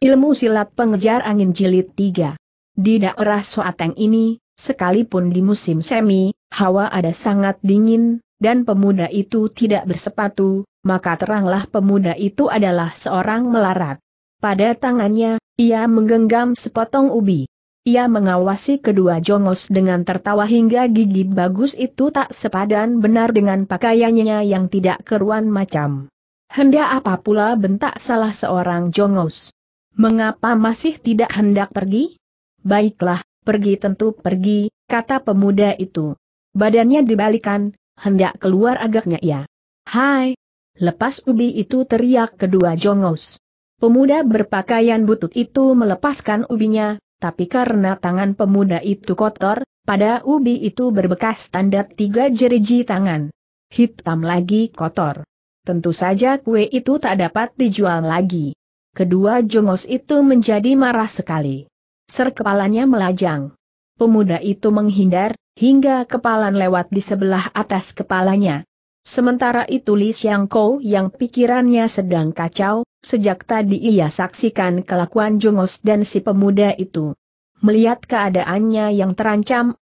Ilmu silat pengejar angin jilid 3. Di daerah Soateng ini, sekalipun di musim semi, hawa ada sangat dingin, dan pemuda itu tidak bersepatu, maka teranglah pemuda itu adalah seorang melarat. Pada tangannya, ia menggenggam sepotong ubi. Ia mengawasi kedua jongos dengan tertawa hingga gigi bagus itu tak sepadan benar dengan pakaiannya yang tidak keruan macam. Hendak apa pula bentak salah seorang jongos. Mengapa masih tidak hendak pergi? Baiklah, pergi tentu pergi, kata pemuda itu. Badannya dibalikan, hendak keluar agaknya ya. Hai! Lepas ubi itu teriak kedua jongos. Pemuda berpakaian butut itu melepaskan ubinya, tapi karena tangan pemuda itu kotor, pada ubi itu berbekas tanda tiga jeriji tangan. Hitam lagi kotor. Tentu saja kue itu tak dapat dijual lagi. Kedua jongos itu menjadi marah sekali. Ser melajang. Pemuda itu menghindar, hingga kepalan lewat di sebelah atas kepalanya. Sementara itu Li Kou yang pikirannya sedang kacau, sejak tadi ia saksikan kelakuan jongos dan si pemuda itu. Melihat keadaannya yang terancam,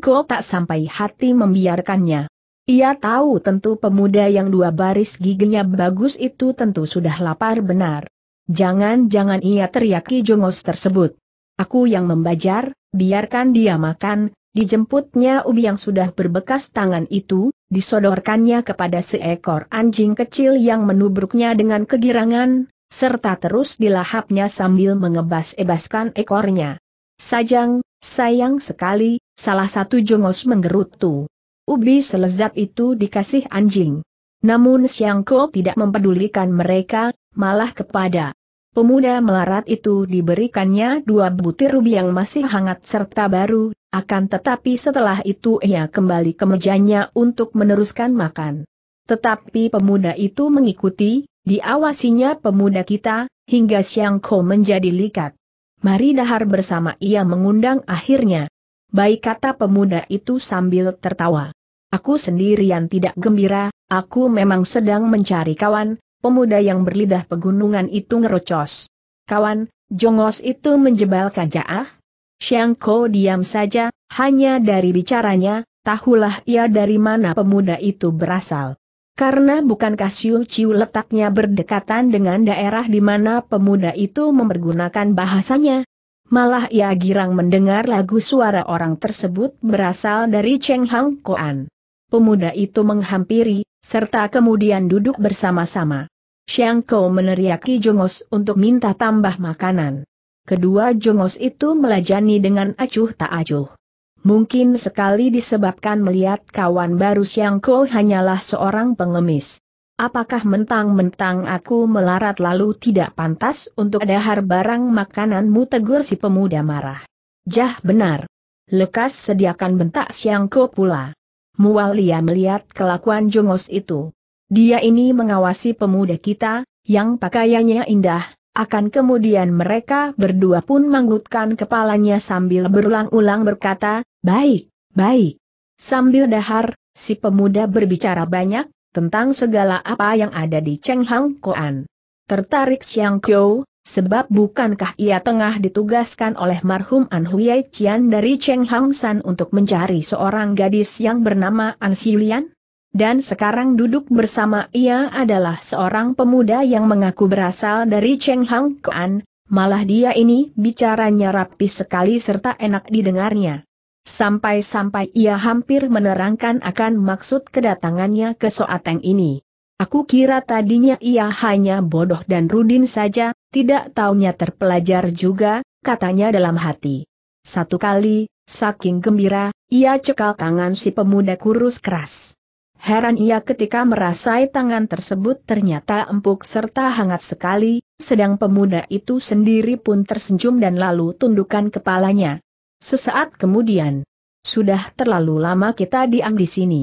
Kou tak sampai hati membiarkannya. Ia tahu tentu pemuda yang dua baris giginya bagus itu tentu sudah lapar benar. Jangan-jangan ia teriaki jongos tersebut. Aku yang membajar, biarkan dia makan, dijemputnya ubi yang sudah berbekas tangan itu, disodorkannya kepada seekor anjing kecil yang menubruknya dengan kegirangan, serta terus dilahapnya sambil mengebas-ebaskan ekornya. Sajang, sayang sekali, salah satu jongos menggerutu. Ubi selezat itu dikasih anjing. Namun Siang Ko tidak mempedulikan mereka, malah kepada pemuda melarat itu diberikannya dua butir rubi yang masih hangat serta baru, akan tetapi setelah itu ia kembali ke mejanya untuk meneruskan makan. Tetapi pemuda itu mengikuti, diawasinya pemuda kita, hingga Siang Ko menjadi likat. Mari dahar bersama ia mengundang akhirnya. Baik kata pemuda itu sambil tertawa. Aku sendirian tidak gembira, aku memang sedang mencari kawan, pemuda yang berlidah pegunungan itu ngerocos. Kawan, jongos itu menjebalkan jaah. Xiangko diam saja, hanya dari bicaranya, tahulah ia dari mana pemuda itu berasal. Karena bukankah Siu Ciu letaknya berdekatan dengan daerah di mana pemuda itu mempergunakan bahasanya? Malah ia girang mendengar lagu suara orang tersebut berasal dari Cheng Hang Koan pemuda itu menghampiri, serta kemudian duduk bersama-sama. Xiang Kou meneriaki Jongos untuk minta tambah makanan. Kedua Jongos itu melajani dengan acuh tak acuh. Mungkin sekali disebabkan melihat kawan baru Xiang Kou hanyalah seorang pengemis. Apakah mentang-mentang aku melarat lalu tidak pantas untuk dahar barang makananmu tegur si pemuda marah. Jah benar. Lekas sediakan bentak Kou pula. Mualia melihat kelakuan jongos itu. Dia ini mengawasi pemuda kita, yang pakaiannya indah, akan kemudian mereka berdua pun manggutkan kepalanya sambil berulang-ulang berkata, baik, baik. Sambil dahar, si pemuda berbicara banyak, tentang segala apa yang ada di Cheng Hang Koan. Tertarik Xiang Kyo, Sebab bukankah ia tengah ditugaskan oleh marhum An Huye Qian dari Cheng Hang San untuk mencari seorang gadis yang bernama An Xilian? Dan sekarang duduk bersama ia adalah seorang pemuda yang mengaku berasal dari Cheng Hang Kuan, malah dia ini bicaranya rapi sekali serta enak didengarnya. Sampai-sampai ia hampir menerangkan akan maksud kedatangannya ke Soateng ini. Aku kira tadinya ia hanya bodoh dan rudin saja, tidak taunya terpelajar juga, katanya dalam hati. Satu kali, saking gembira, ia cekal tangan si pemuda kurus keras. Heran ia ketika merasai tangan tersebut ternyata empuk serta hangat sekali, sedang pemuda itu sendiri pun tersenyum dan lalu tundukkan kepalanya. Sesaat kemudian, sudah terlalu lama kita diam di sini.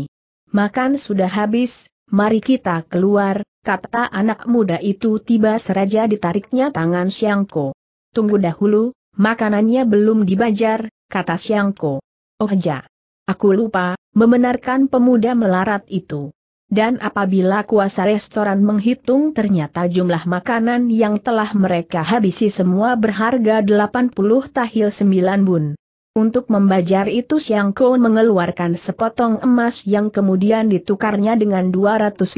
Makan sudah habis, mari kita keluar, kata anak muda itu tiba seraja ditariknya tangan Siangko. Tunggu dahulu, makanannya belum dibajar, kata Siangko. Oh ja. Aku lupa, membenarkan pemuda melarat itu. Dan apabila kuasa restoran menghitung ternyata jumlah makanan yang telah mereka habisi semua berharga 80 tahil 9 bun. Untuk membajar itu Siang Kun mengeluarkan sepotong emas yang kemudian ditukarnya dengan 250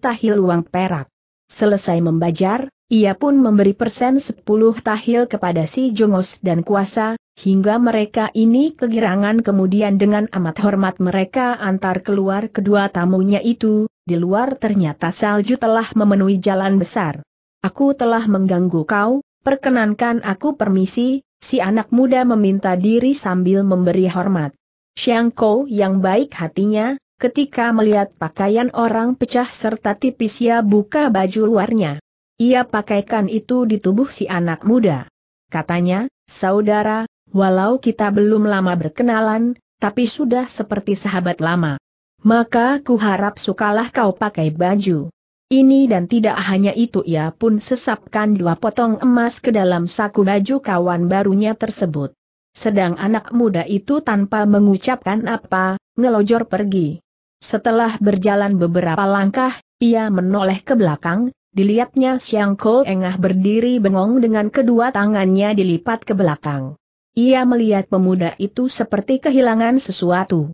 tahil uang perak. Selesai membajar, ia pun memberi persen 10 tahil kepada si Jongos dan kuasa, hingga mereka ini kegirangan kemudian dengan amat hormat mereka antar keluar kedua tamunya itu, di luar ternyata salju telah memenuhi jalan besar. Aku telah mengganggu kau, perkenankan aku permisi, Si anak muda meminta diri sambil memberi hormat. Xiang Kou yang baik hatinya, ketika melihat pakaian orang pecah serta tipis ia buka baju luarnya. Ia pakaikan itu di tubuh si anak muda. Katanya, saudara, walau kita belum lama berkenalan, tapi sudah seperti sahabat lama. Maka ku harap sukalah kau pakai baju ini dan tidak hanya itu ia pun sesapkan dua potong emas ke dalam saku baju kawan barunya tersebut. Sedang anak muda itu tanpa mengucapkan apa, ngelojor pergi. Setelah berjalan beberapa langkah, ia menoleh ke belakang, dilihatnya Siang Ko Engah berdiri bengong dengan kedua tangannya dilipat ke belakang. Ia melihat pemuda itu seperti kehilangan sesuatu.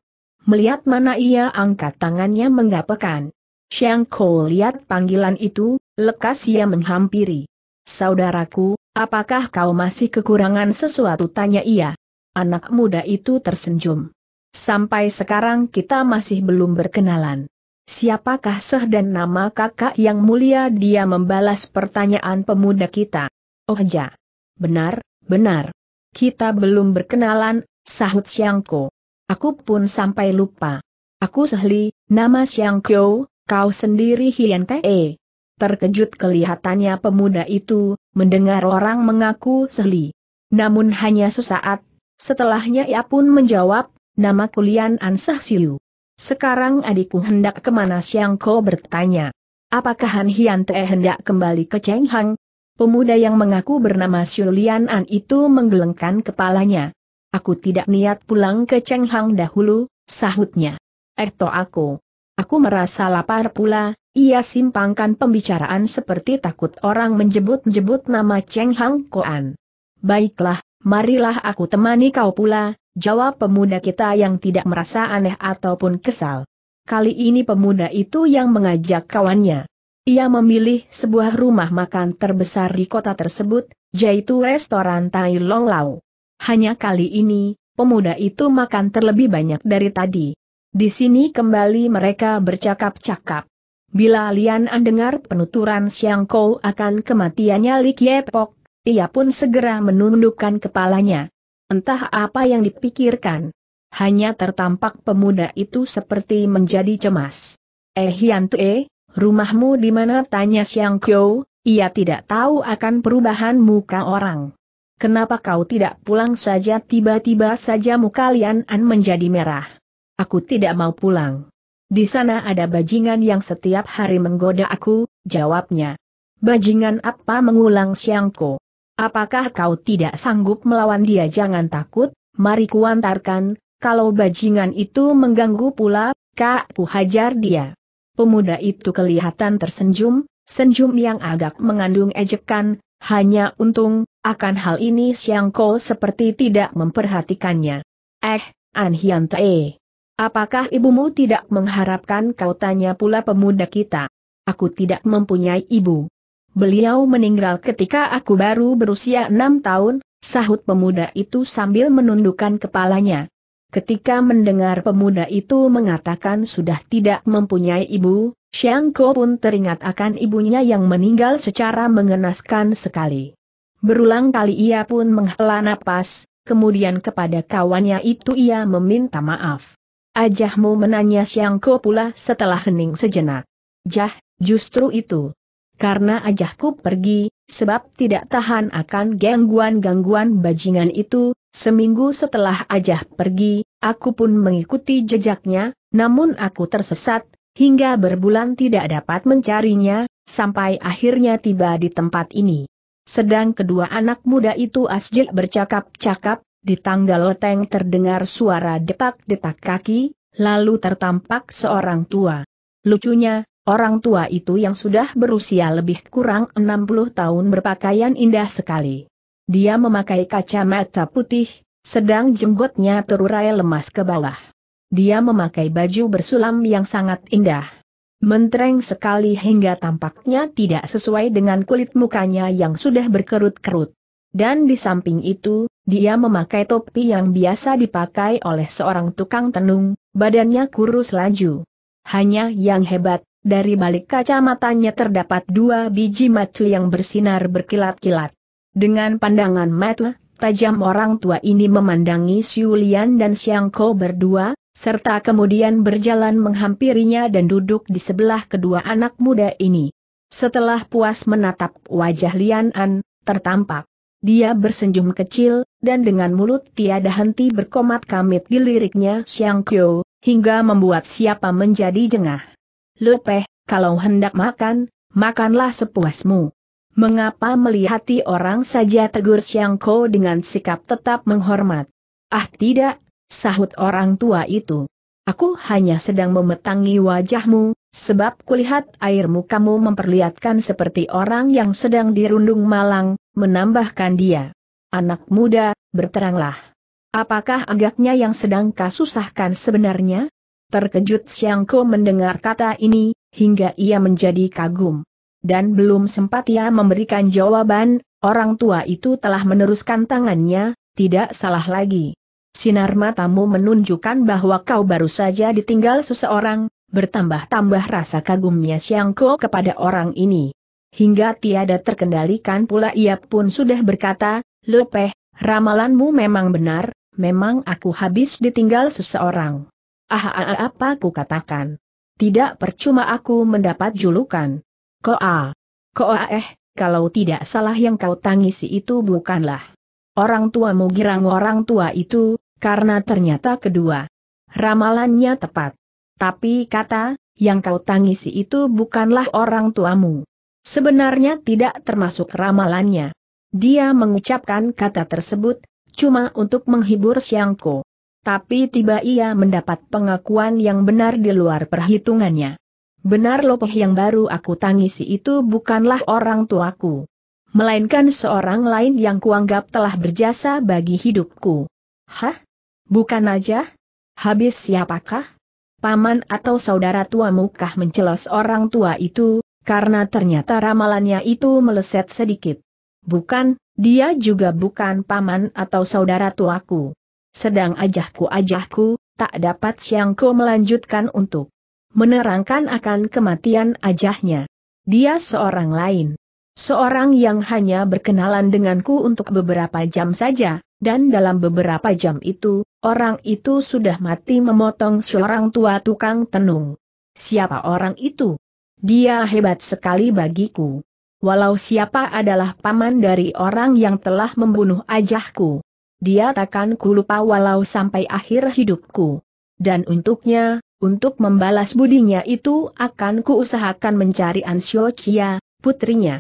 Melihat mana ia angkat tangannya menggapekan. Shang Ko lihat panggilan itu, lekas ia menghampiri. Saudaraku, apakah kau masih kekurangan sesuatu tanya ia. Anak muda itu tersenyum. Sampai sekarang kita masih belum berkenalan. Siapakah Seh dan nama kakak yang mulia dia membalas pertanyaan pemuda kita. Oh ja. Benar, benar. Kita belum berkenalan, sahut Ko. Aku pun sampai lupa. Aku Sehli, nama Kyo, Kau sendiri Hian Te. Eh, terkejut kelihatannya pemuda itu, mendengar orang mengaku Seli. Namun hanya sesaat, setelahnya ia pun menjawab, nama kulian Ansah Siu. Sekarang adikku hendak kemana Siang Ko bertanya. Apakah Han Hian Te hendak kembali ke Cheng Hang? Pemuda yang mengaku bernama Siulian An itu menggelengkan kepalanya. Aku tidak niat pulang ke Cheng Hang dahulu, sahutnya. Eto eh, aku. Aku merasa lapar pula, ia simpangkan pembicaraan seperti takut orang menjebut-jebut nama Cheng Hang Koan. Baiklah, marilah aku temani kau pula, jawab pemuda kita yang tidak merasa aneh ataupun kesal. Kali ini pemuda itu yang mengajak kawannya. Ia memilih sebuah rumah makan terbesar di kota tersebut, yaitu restoran Tai Long Lau. Hanya kali ini, pemuda itu makan terlebih banyak dari tadi. Di sini kembali mereka bercakap-cakap. Bila Lian An dengar penuturan Xiang Kou akan kematiannya Li Kiepok, ia pun segera menundukkan kepalanya. Entah apa yang dipikirkan. Hanya tertampak pemuda itu seperti menjadi cemas. Eh Hian Tue, rumahmu di mana tanya Xiang Kou, ia tidak tahu akan perubahan muka orang. Kenapa kau tidak pulang saja tiba-tiba saja muka Lian An menjadi merah? Aku tidak mau pulang. Di sana ada bajingan yang setiap hari menggoda aku, jawabnya. Bajingan apa mengulang Siangko? Apakah kau tidak sanggup melawan dia? Jangan takut, mari kuantarkan, kalau bajingan itu mengganggu pula, kak ku hajar dia. Pemuda itu kelihatan tersenyum, senyum yang agak mengandung ejekan, hanya untung, akan hal ini Siangko seperti tidak memperhatikannya. Eh, An Apakah ibumu tidak mengharapkan kau tanya pula pemuda kita? Aku tidak mempunyai ibu. Beliau meninggal ketika aku baru berusia enam tahun, sahut pemuda itu sambil menundukkan kepalanya. Ketika mendengar pemuda itu mengatakan sudah tidak mempunyai ibu, Xiangko pun teringat akan ibunya yang meninggal secara mengenaskan sekali. Berulang kali ia pun menghela napas, kemudian kepada kawannya itu ia meminta maaf. Ajahmu menanya siangku pula setelah hening sejenak. Jah, justru itu. Karena ajahku pergi, sebab tidak tahan akan gangguan-gangguan bajingan itu, seminggu setelah ajah pergi, aku pun mengikuti jejaknya, namun aku tersesat, hingga berbulan tidak dapat mencarinya, sampai akhirnya tiba di tempat ini. Sedang kedua anak muda itu asjil bercakap-cakap, di tangga loteng terdengar suara detak-detak kaki, lalu tertampak seorang tua. Lucunya, orang tua itu yang sudah berusia lebih kurang 60 tahun berpakaian indah sekali. Dia memakai kacamata putih, sedang jenggotnya terurai lemas ke bawah. Dia memakai baju bersulam yang sangat indah. Mentereng sekali hingga tampaknya tidak sesuai dengan kulit mukanya yang sudah berkerut-kerut. Dan di samping itu, dia memakai topi yang biasa dipakai oleh seorang tukang tenung, badannya kurus laju. Hanya yang hebat, dari balik kacamatanya terdapat dua biji mata yang bersinar berkilat-kilat. Dengan pandangan mata tajam orang tua ini memandangi Siulian dan Siangko berdua, serta kemudian berjalan menghampirinya dan duduk di sebelah kedua anak muda ini. Setelah puas menatap wajah Lian An, tertampak dia bersenyum kecil, dan dengan mulut tiada henti berkomat kamit di liriknya Xiang Kyo, hingga membuat siapa menjadi jengah. Lupeh, kalau hendak makan, makanlah sepuasmu. Mengapa melihati orang saja tegur Xiang Kyo dengan sikap tetap menghormat? Ah tidak, sahut orang tua itu. Aku hanya sedang memetangi wajahmu, Sebab kulihat airmu kamu memperlihatkan seperti orang yang sedang dirundung malang, menambahkan dia. Anak muda, berteranglah. Apakah agaknya yang sedang kasusahkan sebenarnya? Terkejut Siangko mendengar kata ini, hingga ia menjadi kagum. Dan belum sempat ia memberikan jawaban, orang tua itu telah meneruskan tangannya, tidak salah lagi. Sinar matamu menunjukkan bahwa kau baru saja ditinggal seseorang, Bertambah-tambah rasa kagumnya Siangko kepada orang ini. Hingga tiada terkendalikan pula ia pun sudah berkata, Lepeh, ramalanmu memang benar, memang aku habis ditinggal seseorang. Ah, ah, ah apa ku katakan? Tidak percuma aku mendapat julukan. Koa. Koa eh, kalau tidak salah yang kau tangisi itu bukanlah. Orang tuamu girang orang tua itu, karena ternyata kedua. Ramalannya tepat. Tapi kata, yang kau tangisi itu bukanlah orang tuamu. Sebenarnya tidak termasuk ramalannya. Dia mengucapkan kata tersebut, cuma untuk menghibur Siangko. Tapi tiba ia mendapat pengakuan yang benar di luar perhitungannya. Benar Lopeh yang baru aku tangisi itu bukanlah orang tuaku. Melainkan seorang lain yang kuanggap telah berjasa bagi hidupku. Hah? Bukan aja? Habis siapakah? paman atau saudara tua mukah mencelos orang tua itu, karena ternyata ramalannya itu meleset sedikit. Bukan, dia juga bukan paman atau saudara tuaku. Sedang ajahku-ajahku, tak dapat siangku melanjutkan untuk menerangkan akan kematian ajahnya. Dia seorang lain. Seorang yang hanya berkenalan denganku untuk beberapa jam saja, dan dalam beberapa jam itu, orang itu sudah mati memotong seorang tua tukang tenung. Siapa orang itu? Dia hebat sekali bagiku. Walau siapa adalah paman dari orang yang telah membunuh ajahku. Dia takkan kulupa walau sampai akhir hidupku. Dan untuknya, untuk membalas budinya itu akan kuusahakan mencari Ansyo Chia, putrinya.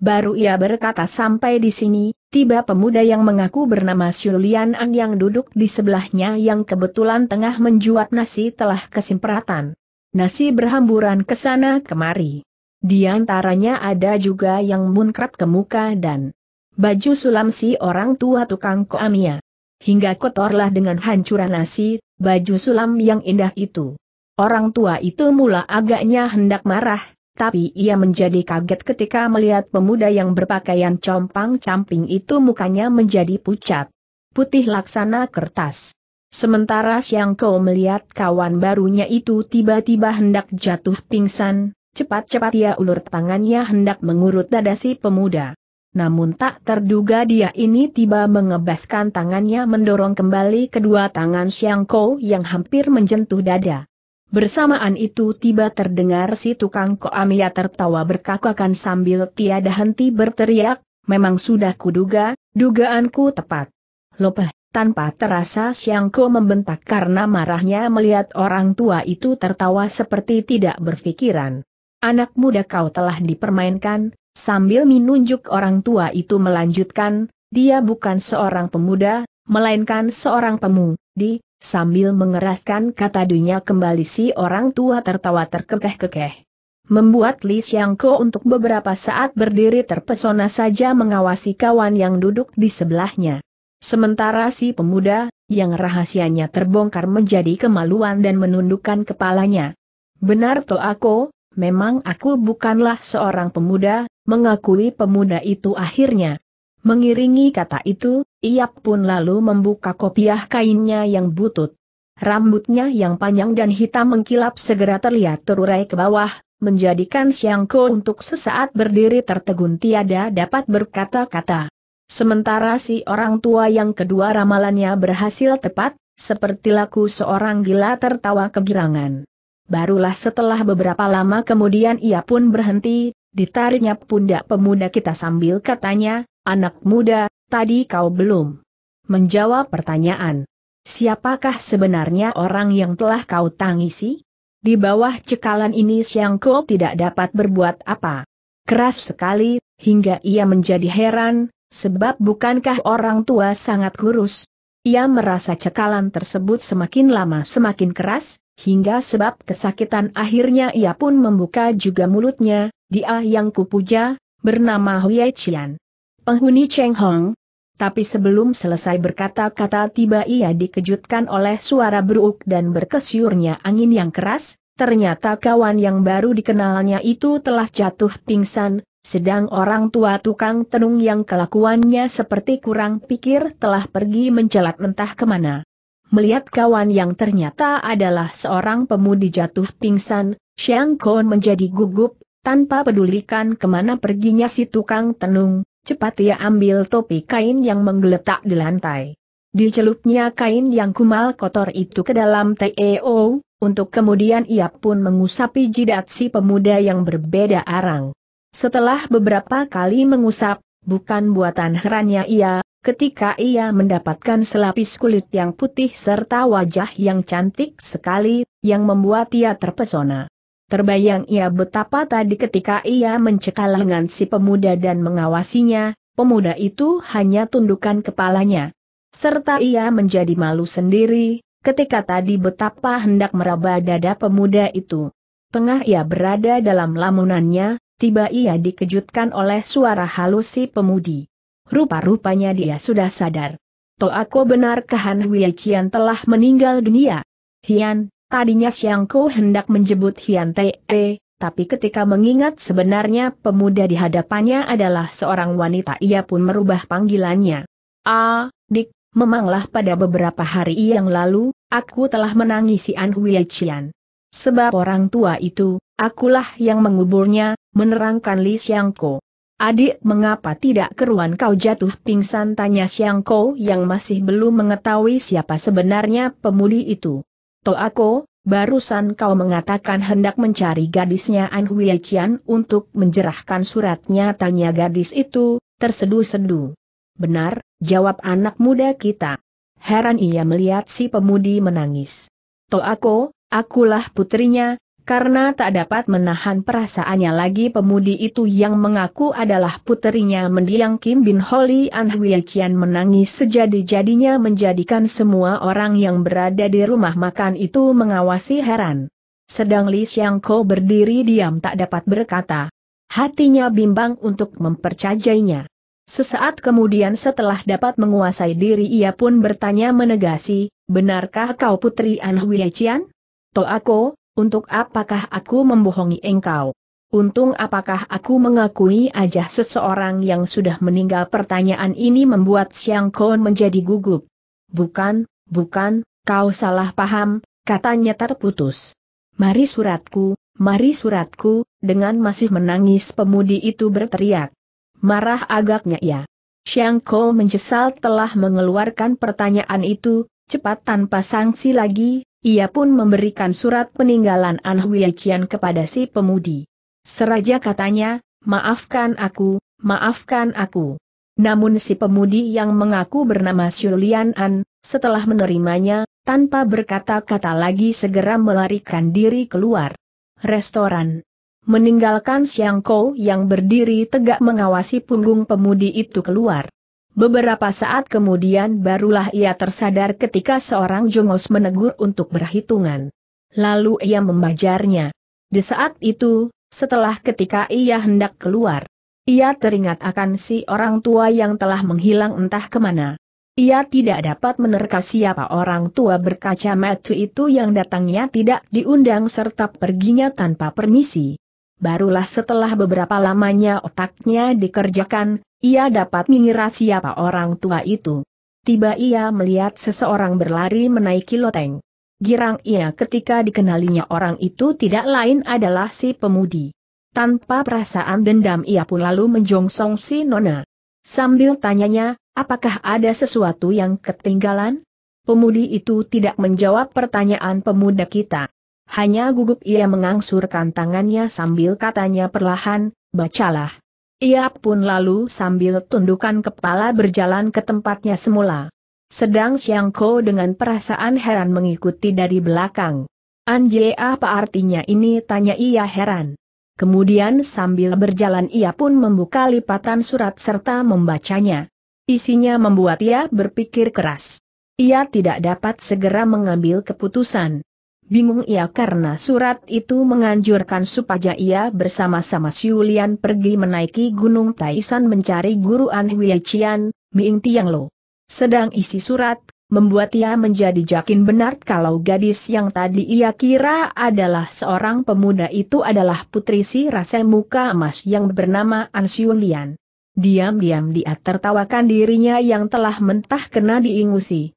Baru ia berkata sampai di sini, tiba pemuda yang mengaku bernama Xulian An yang duduk di sebelahnya yang kebetulan tengah menjuat nasi telah kesimpratan. Nasi berhamburan ke sana kemari. Di antaranya ada juga yang munkrat ke muka dan baju sulam si orang tua tukang koamia. Hingga kotorlah dengan hancuran nasi, baju sulam yang indah itu. Orang tua itu mula agaknya hendak marah, tapi ia menjadi kaget ketika melihat pemuda yang berpakaian compang-camping itu mukanya menjadi pucat. Putih laksana kertas. Sementara Siang Kau melihat kawan barunya itu tiba-tiba hendak jatuh pingsan, cepat-cepat ia ulur tangannya hendak mengurut dada si pemuda. Namun tak terduga dia ini tiba mengebaskan tangannya mendorong kembali kedua tangan Siang Kau yang hampir menjentuh dada. Bersamaan itu tiba terdengar si tukang koamia tertawa berkakakan sambil tiada henti berteriak, memang sudah kuduga, dugaanku tepat. Lopeh, tanpa terasa Siangko membentak karena marahnya melihat orang tua itu tertawa seperti tidak berpikiran. Anak muda kau telah dipermainkan, sambil menunjuk orang tua itu melanjutkan, dia bukan seorang pemuda, melainkan seorang pemudi, Sambil mengeraskan kata dunia kembali si orang tua tertawa terkekeh-kekeh. Membuat Li Xiangko untuk beberapa saat berdiri terpesona saja mengawasi kawan yang duduk di sebelahnya. Sementara si pemuda, yang rahasianya terbongkar menjadi kemaluan dan menundukkan kepalanya. Benar to aku, memang aku bukanlah seorang pemuda, mengakui pemuda itu akhirnya. Mengiringi kata itu, ia pun lalu membuka kopiah kainnya yang butut. Rambutnya yang panjang dan hitam mengkilap segera terlihat terurai ke bawah, menjadikan Siangko untuk sesaat berdiri tertegun tiada dapat berkata-kata. Sementara si orang tua yang kedua ramalannya berhasil tepat, seperti laku seorang gila tertawa kegirangan. Barulah setelah beberapa lama kemudian ia pun berhenti, ditariknya pundak pemuda kita sambil katanya, Anak muda, tadi kau belum menjawab pertanyaan. Siapakah sebenarnya orang yang telah kau tangisi? Di bawah cekalan ini Siang Kuo tidak dapat berbuat apa. Keras sekali, hingga ia menjadi heran, sebab bukankah orang tua sangat kurus? Ia merasa cekalan tersebut semakin lama semakin keras, hingga sebab kesakitan akhirnya ia pun membuka juga mulutnya, dia yang kupuja, bernama Huye Chian penghuni Cheng Hong. Tapi sebelum selesai berkata-kata tiba ia dikejutkan oleh suara beruk dan berkesyurnya angin yang keras, ternyata kawan yang baru dikenalnya itu telah jatuh pingsan, sedang orang tua tukang tenung yang kelakuannya seperti kurang pikir telah pergi mencelat mentah kemana. Melihat kawan yang ternyata adalah seorang pemudi jatuh pingsan, Xiang Kong menjadi gugup, tanpa pedulikan kemana perginya si tukang tenung, Cepat ia ambil topi kain yang menggeletak di lantai. Dicelupnya kain yang kumal kotor itu ke dalam TEO, untuk kemudian ia pun mengusapi jidat si pemuda yang berbeda arang. Setelah beberapa kali mengusap, bukan buatan herannya ia, ketika ia mendapatkan selapis kulit yang putih serta wajah yang cantik sekali, yang membuat ia terpesona. Terbayang ia betapa tadi ketika ia mencekal lengan si pemuda dan mengawasinya, pemuda itu hanya tundukkan kepalanya. Serta ia menjadi malu sendiri, ketika tadi betapa hendak meraba dada pemuda itu. Tengah ia berada dalam lamunannya, tiba ia dikejutkan oleh suara halus si pemudi. Rupa-rupanya dia sudah sadar. Toh aku benar Kahan Qian telah meninggal dunia. Hian, Tadinya Siang Ko hendak menjebut Hian Te, tapi ketika mengingat sebenarnya pemuda di hadapannya adalah seorang wanita ia pun merubah panggilannya. Ah, dik, memanglah pada beberapa hari yang lalu, aku telah menangisi An Hui Chian. Sebab orang tua itu, akulah yang menguburnya, menerangkan Li Siang Ko. Adik mengapa tidak keruan kau jatuh pingsan tanya Siang Ko yang masih belum mengetahui siapa sebenarnya pemuli itu. Toako, barusan kau mengatakan hendak mencari gadisnya An Hui untuk menjerahkan suratnya tanya gadis itu, tersedu-sedu. Benar, jawab anak muda kita. Heran ia melihat si pemudi menangis. Toako, akulah putrinya, karena tak dapat menahan perasaannya lagi pemudi itu yang mengaku adalah puterinya mendiang Kim Bin Holly An Hui Chian menangis sejadi-jadinya menjadikan semua orang yang berada di rumah makan itu mengawasi heran. Sedang Li Xiang Ko berdiri diam tak dapat berkata. Hatinya bimbang untuk mempercayainya. Sesaat kemudian setelah dapat menguasai diri ia pun bertanya menegasi, benarkah kau putri An Hui Chian? Toako, untuk apakah aku membohongi engkau? Untung apakah aku mengakui ajah seseorang yang sudah meninggal pertanyaan ini membuat Siang Kon menjadi gugup. Bukan, bukan, kau salah paham, katanya terputus. Mari suratku, mari suratku, dengan masih menangis pemudi itu berteriak. Marah agaknya ya. Siang Kon menyesal telah mengeluarkan pertanyaan itu, cepat tanpa sanksi lagi, ia pun memberikan surat peninggalan An Huiqian kepada si pemudi. Seraja katanya, maafkan aku, maafkan aku. Namun si pemudi yang mengaku bernama Xulian An, setelah menerimanya, tanpa berkata-kata lagi segera melarikan diri keluar. Restoran. Meninggalkan Siang Kou yang berdiri tegak mengawasi punggung pemudi itu keluar. Beberapa saat kemudian barulah ia tersadar ketika seorang jongos menegur untuk berhitungan. Lalu ia membajarnya. Di saat itu, setelah ketika ia hendak keluar, ia teringat akan si orang tua yang telah menghilang entah kemana. Ia tidak dapat menerka siapa orang tua berkacamata itu yang datangnya tidak diundang serta perginya tanpa permisi barulah setelah beberapa lamanya otaknya dikerjakan, ia dapat mengira siapa orang tua itu. Tiba ia melihat seseorang berlari menaiki loteng. Girang ia ketika dikenalinya orang itu tidak lain adalah si pemudi. Tanpa perasaan dendam ia pun lalu menjongsong si Nona. Sambil tanyanya, apakah ada sesuatu yang ketinggalan? Pemudi itu tidak menjawab pertanyaan pemuda kita. Hanya gugup ia mengangsurkan tangannya sambil katanya perlahan, bacalah. Ia pun lalu sambil tundukan kepala berjalan ke tempatnya semula. Sedang Xiang Ko dengan perasaan heran mengikuti dari belakang. Anje apa artinya ini tanya ia heran. Kemudian sambil berjalan ia pun membuka lipatan surat serta membacanya. Isinya membuat ia berpikir keras. Ia tidak dapat segera mengambil keputusan. Bingung ia karena surat itu menganjurkan supaya ia bersama-sama Siulian pergi menaiki Gunung Taisan mencari Guru An Chian, Miing Tiang Lo. Sedang isi surat, membuat ia menjadi yakin benar kalau gadis yang tadi ia kira adalah seorang pemuda itu adalah putri si rasa muka emas yang bernama An Siulian. Diam-diam dia tertawakan dirinya yang telah mentah kena diingusi.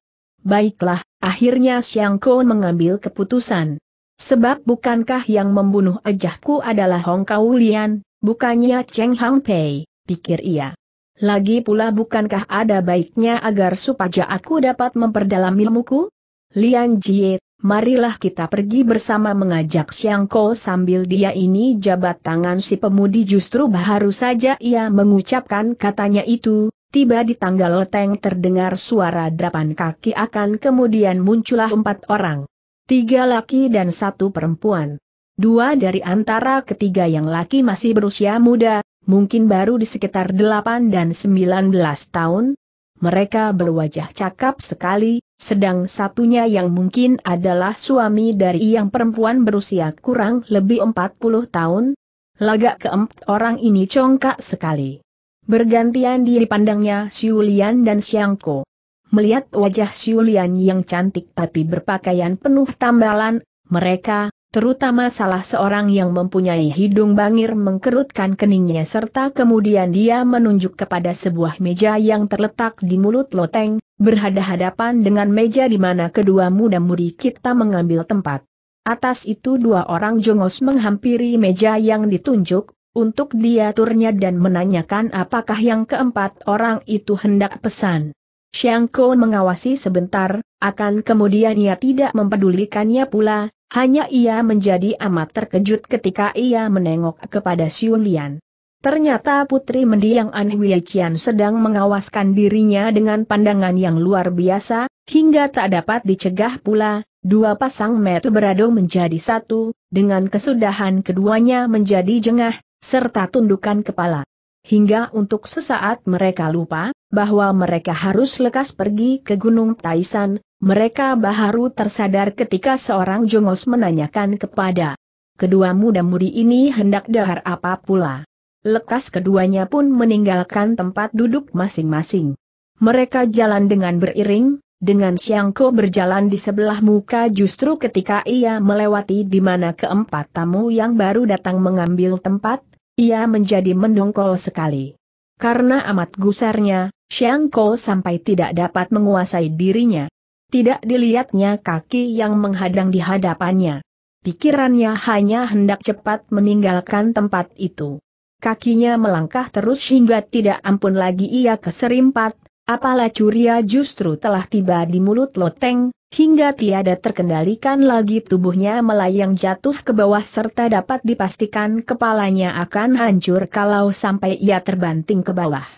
Baiklah, Akhirnya Xiang Kun mengambil keputusan. Sebab bukankah yang membunuh ajahku adalah Hong Kau Lian, bukannya Cheng Hang Pei, pikir ia. Lagi pula bukankah ada baiknya agar supaya aku dapat memperdalam ilmuku? Lian Jie, marilah kita pergi bersama mengajak Xiang Ko sambil dia ini jabat tangan si pemudi justru baru saja ia mengucapkan katanya itu, Tiba di tanggal loteng terdengar suara drapan kaki akan kemudian muncullah empat orang. Tiga laki dan satu perempuan. Dua dari antara ketiga yang laki masih berusia muda, mungkin baru di sekitar delapan dan sembilan belas tahun. Mereka berwajah cakap sekali, sedang satunya yang mungkin adalah suami dari yang perempuan berusia kurang lebih empat puluh tahun. Lagak keempat orang ini congkak sekali. Bergantian dipandangnya Siulian dan Siangko. Melihat wajah Siulian yang cantik tapi berpakaian penuh tambalan, mereka, terutama salah seorang yang mempunyai hidung bangir mengkerutkan keningnya serta kemudian dia menunjuk kepada sebuah meja yang terletak di mulut loteng, berhadapan dengan meja di mana kedua muda-mudi kita mengambil tempat. Atas itu dua orang jongos menghampiri meja yang ditunjuk, untuk diaturnya dan menanyakan apakah yang keempat orang itu hendak pesan. Xiang Kun mengawasi sebentar, akan kemudian ia tidak mempedulikannya pula, hanya ia menjadi amat terkejut ketika ia menengok kepada Xiu Lian. Ternyata Putri Mendiang An Huiqian sedang mengawaskan dirinya dengan pandangan yang luar biasa, hingga tak dapat dicegah pula, dua pasang mata beradu menjadi satu, dengan kesudahan keduanya menjadi jengah, serta tundukan kepala. Hingga untuk sesaat mereka lupa, bahwa mereka harus lekas pergi ke Gunung Taisan, mereka baru tersadar ketika seorang jongos menanyakan kepada kedua muda-mudi ini hendak dahar apa pula. Lekas keduanya pun meninggalkan tempat duduk masing-masing. Mereka jalan dengan beriring, dengan Siangko berjalan di sebelah muka justru ketika ia melewati di mana keempat tamu yang baru datang mengambil tempat, ia menjadi mendongkol sekali. Karena amat gusarnya, Xiang Ko sampai tidak dapat menguasai dirinya. Tidak dilihatnya kaki yang menghadang di hadapannya. Pikirannya hanya hendak cepat meninggalkan tempat itu. Kakinya melangkah terus hingga tidak ampun lagi ia keserimpat, Apalah curia justru telah tiba di mulut loteng, hingga tiada terkendalikan lagi tubuhnya melayang jatuh ke bawah serta dapat dipastikan kepalanya akan hancur kalau sampai ia terbanting ke bawah.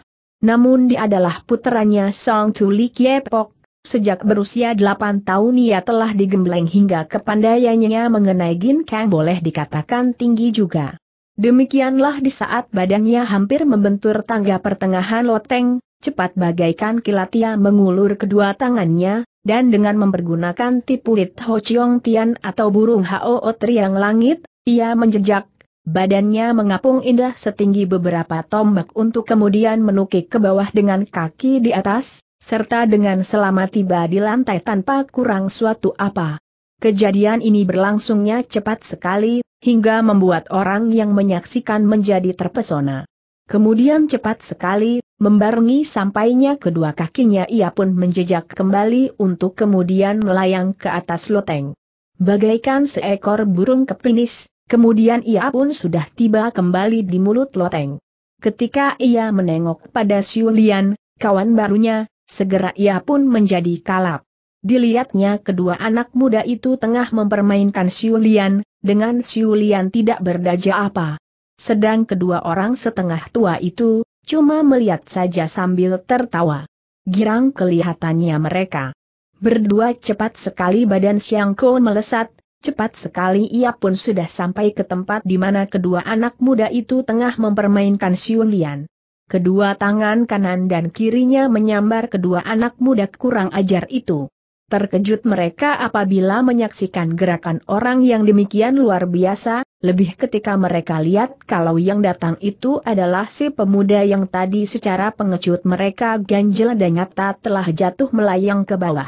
Namun dia adalah puteranya Song Tuli Kiepok, sejak berusia 8 tahun ia telah digembleng hingga kepandaiannya mengenai gin kang boleh dikatakan tinggi juga. Demikianlah di saat badannya hampir membentur tangga pertengahan loteng, cepat bagaikan kilat ia mengulur kedua tangannya, dan dengan mempergunakan tipulit Ho Chiong Tian atau burung Hao Triang Langit, ia menjejak, badannya mengapung indah setinggi beberapa tombak untuk kemudian menukik ke bawah dengan kaki di atas, serta dengan selama tiba di lantai tanpa kurang suatu apa. Kejadian ini berlangsungnya cepat sekali, hingga membuat orang yang menyaksikan menjadi terpesona. Kemudian cepat sekali, membarengi sampainya kedua kakinya ia pun menjejak kembali untuk kemudian melayang ke atas loteng. Bagaikan seekor burung kepinis, kemudian ia pun sudah tiba kembali di mulut loteng. Ketika ia menengok pada Siulian, kawan barunya, segera ia pun menjadi kalap. Dilihatnya kedua anak muda itu tengah mempermainkan Siulian, dengan Siulian tidak berdaja apa. Sedang kedua orang setengah tua itu, cuma melihat saja sambil tertawa. Girang kelihatannya mereka. Berdua cepat sekali badan Siang Ko melesat, cepat sekali ia pun sudah sampai ke tempat di mana kedua anak muda itu tengah mempermainkan Siun Lian. Kedua tangan kanan dan kirinya menyambar kedua anak muda kurang ajar itu. Terkejut mereka apabila menyaksikan gerakan orang yang demikian luar biasa, lebih ketika mereka lihat kalau yang datang itu adalah si pemuda yang tadi secara pengecut mereka ganjel dan nyata telah jatuh melayang ke bawah.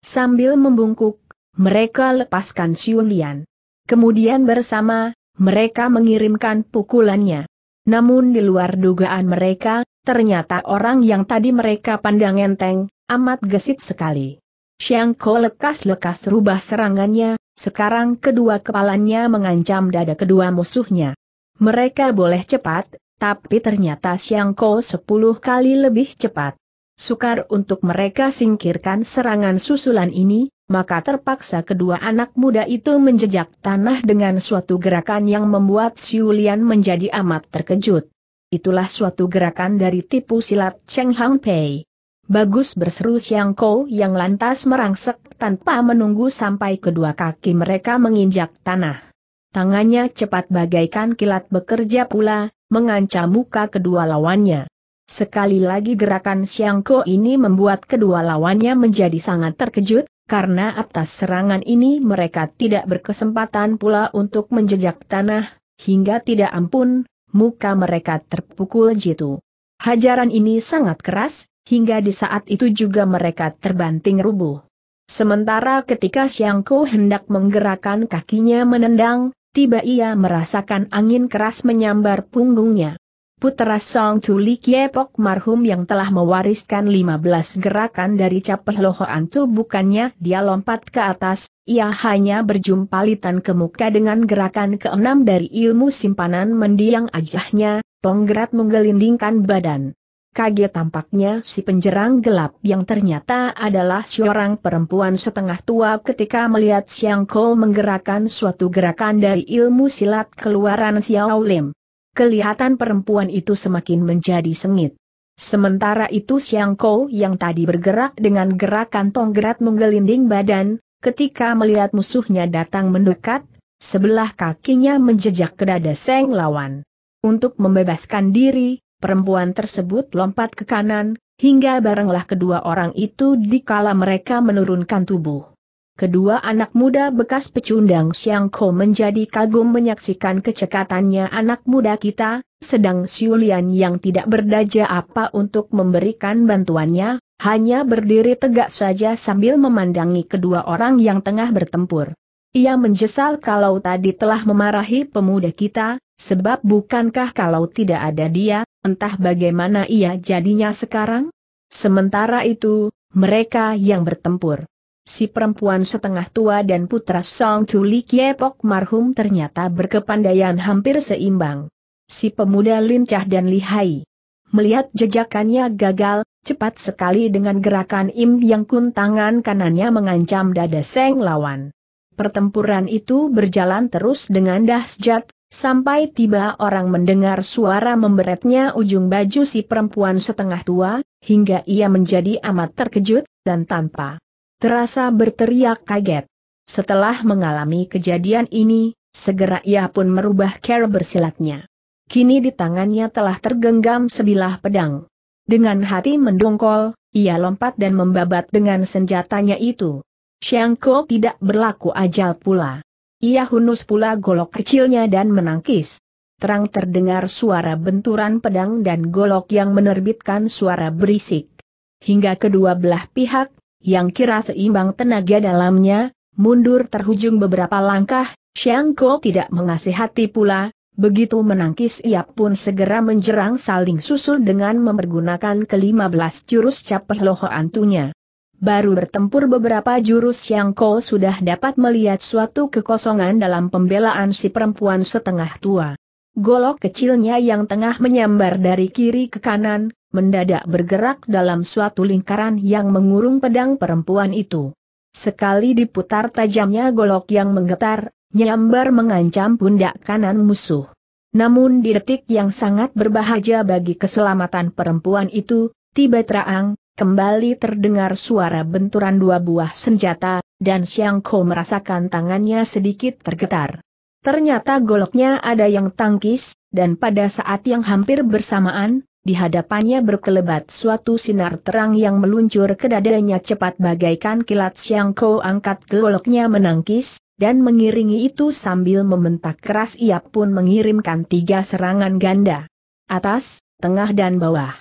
Sambil membungkuk, mereka lepaskan Siulian. Kemudian bersama, mereka mengirimkan pukulannya. Namun di luar dugaan mereka, ternyata orang yang tadi mereka pandang enteng, amat gesit sekali. Shang Ko lekas-lekas rubah serangannya, sekarang kedua kepalanya mengancam dada kedua musuhnya. Mereka boleh cepat, tapi ternyata Shang Ko sepuluh kali lebih cepat. Sukar untuk mereka singkirkan serangan susulan ini, maka terpaksa kedua anak muda itu menjejak tanah dengan suatu gerakan yang membuat Siulian menjadi amat terkejut. Itulah suatu gerakan dari tipu silat Cheng Hang Pei. Bagus berseru Xiang Kou yang lantas merangsek tanpa menunggu sampai kedua kaki mereka menginjak tanah. Tangannya cepat bagaikan kilat bekerja pula, mengancam muka kedua lawannya. Sekali lagi gerakan Xiang Kou ini membuat kedua lawannya menjadi sangat terkejut, karena atas serangan ini mereka tidak berkesempatan pula untuk menjejak tanah, hingga tidak ampun, muka mereka terpukul jitu. Hajaran ini sangat keras, hingga di saat itu juga mereka terbanting rubuh. Sementara ketika Xiang Ko hendak menggerakkan kakinya menendang, tiba ia merasakan angin keras menyambar punggungnya. Putera Song Tuli Kiepok marhum yang telah mewariskan 15 gerakan dari capeh lohoan tu bukannya dia lompat ke atas, ia hanya litan ke muka dengan gerakan keenam dari ilmu simpanan mendiang ajahnya, tonggrat menggelindingkan badan. Kaget tampaknya si penjerang gelap yang ternyata adalah seorang perempuan setengah tua ketika melihat Xiang Kou menggerakkan suatu gerakan dari ilmu silat keluaran Xiao Lim kelihatan perempuan itu semakin menjadi sengit. Sementara itu Siang Kou yang tadi bergerak dengan gerakan tonggerat menggelinding badan, ketika melihat musuhnya datang mendekat, sebelah kakinya menjejak ke dada Seng lawan. Untuk membebaskan diri, perempuan tersebut lompat ke kanan, hingga barenglah kedua orang itu dikala mereka menurunkan tubuh. Kedua anak muda bekas pecundang Xiang Ko menjadi kagum menyaksikan kecekatannya anak muda kita, sedang Siulian yang tidak berdaja apa untuk memberikan bantuannya, hanya berdiri tegak saja sambil memandangi kedua orang yang tengah bertempur. Ia menyesal kalau tadi telah memarahi pemuda kita, sebab bukankah kalau tidak ada dia, entah bagaimana ia jadinya sekarang? Sementara itu, mereka yang bertempur si perempuan setengah tua dan putra Song Chuli Kiepok marhum ternyata berkepandaian hampir seimbang. Si pemuda lincah dan lihai. Melihat jejakannya gagal, cepat sekali dengan gerakan Im Yang Kun tangan kanannya mengancam dada Seng lawan. Pertempuran itu berjalan terus dengan dahsyat, sampai tiba orang mendengar suara memberetnya ujung baju si perempuan setengah tua, hingga ia menjadi amat terkejut, dan tanpa Terasa berteriak kaget. Setelah mengalami kejadian ini, segera ia pun merubah cara bersilatnya. Kini di tangannya telah tergenggam sebilah pedang. Dengan hati mendongkol, ia lompat dan membabat dengan senjatanya itu. Shangko tidak berlaku ajal pula. Ia hunus pula golok kecilnya dan menangkis. Terang terdengar suara benturan pedang dan golok yang menerbitkan suara berisik. Hingga kedua belah pihak, yang kira seimbang tenaga dalamnya, mundur terhujung beberapa langkah, Xiang Ko tidak hati pula, begitu menangkis ia pun segera menjerang saling susul dengan mempergunakan kelima belas jurus capeh loho antunya. Baru bertempur beberapa jurus Xiang Ko sudah dapat melihat suatu kekosongan dalam pembelaan si perempuan setengah tua. Golok kecilnya yang tengah menyambar dari kiri ke kanan, mendadak bergerak dalam suatu lingkaran yang mengurung pedang perempuan itu. Sekali diputar tajamnya golok yang menggetar, nyambar mengancam pundak kanan musuh. Namun di detik yang sangat berbahagia bagi keselamatan perempuan itu, tiba terang, kembali terdengar suara benturan dua buah senjata, dan Xiang Ko merasakan tangannya sedikit tergetar. Ternyata goloknya ada yang tangkis, dan pada saat yang hampir bersamaan, di hadapannya berkelebat suatu sinar terang yang meluncur ke dadanya cepat bagaikan kilat Siang Kau angkat goloknya menangkis, dan mengiringi itu sambil membentak keras ia pun mengirimkan tiga serangan ganda. Atas, tengah dan bawah.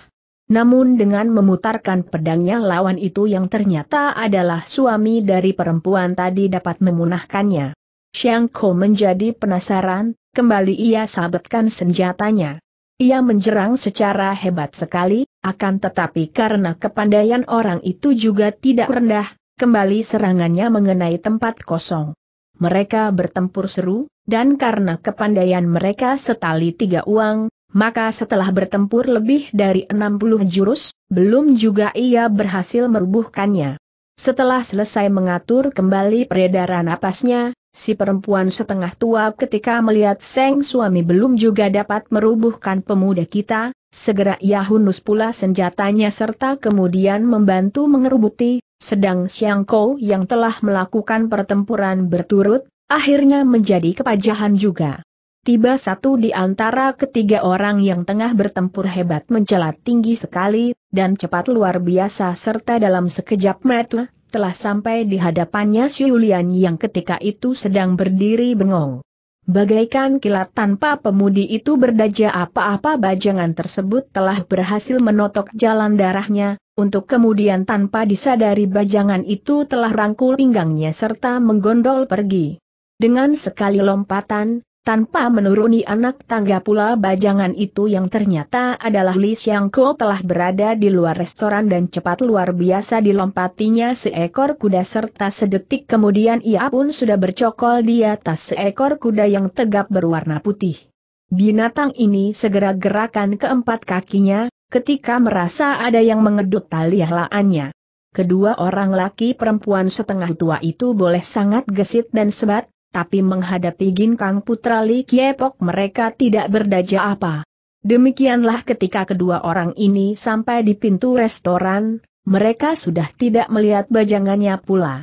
Namun dengan memutarkan pedangnya lawan itu yang ternyata adalah suami dari perempuan tadi dapat memunahkannya. Xiang Ko menjadi penasaran, kembali ia sabetkan senjatanya. Ia menjerang secara hebat sekali, akan tetapi karena kepandaian orang itu juga tidak rendah, kembali serangannya mengenai tempat kosong. Mereka bertempur seru, dan karena kepandaian mereka setali tiga uang, maka setelah bertempur lebih dari 60 jurus, belum juga ia berhasil merubuhkannya. Setelah selesai mengatur kembali peredaran napasnya, si perempuan setengah tua ketika melihat Seng suami belum juga dapat merubuhkan pemuda kita, segera ia hunus pula senjatanya serta kemudian membantu mengerubuti, sedang Xiang Kou yang telah melakukan pertempuran berturut, akhirnya menjadi kepajahan juga. Tiba satu di antara ketiga orang yang tengah bertempur hebat mencelat tinggi sekali, dan cepat luar biasa serta dalam sekejap mata, telah sampai di hadapannya Yulian yang ketika itu sedang berdiri bengong. Bagaikan kilat tanpa pemudi itu berdaja apa-apa bajangan tersebut telah berhasil menotok jalan darahnya, untuk kemudian tanpa disadari bajangan itu telah rangkul pinggangnya serta menggondol pergi. Dengan sekali lompatan, tanpa menuruni anak tangga pula bajangan itu yang ternyata adalah Li Xiangko telah berada di luar restoran dan cepat luar biasa dilompatinya seekor kuda serta sedetik kemudian ia pun sudah bercokol di atas seekor kuda yang tegap berwarna putih. Binatang ini segera gerakan keempat kakinya, ketika merasa ada yang mengedut tali halaannya. Kedua orang laki perempuan setengah tua itu boleh sangat gesit dan sebat, tapi menghadapi Ginkang Putra Li Kiepok mereka tidak berdaja apa. Demikianlah ketika kedua orang ini sampai di pintu restoran, mereka sudah tidak melihat bajangannya pula.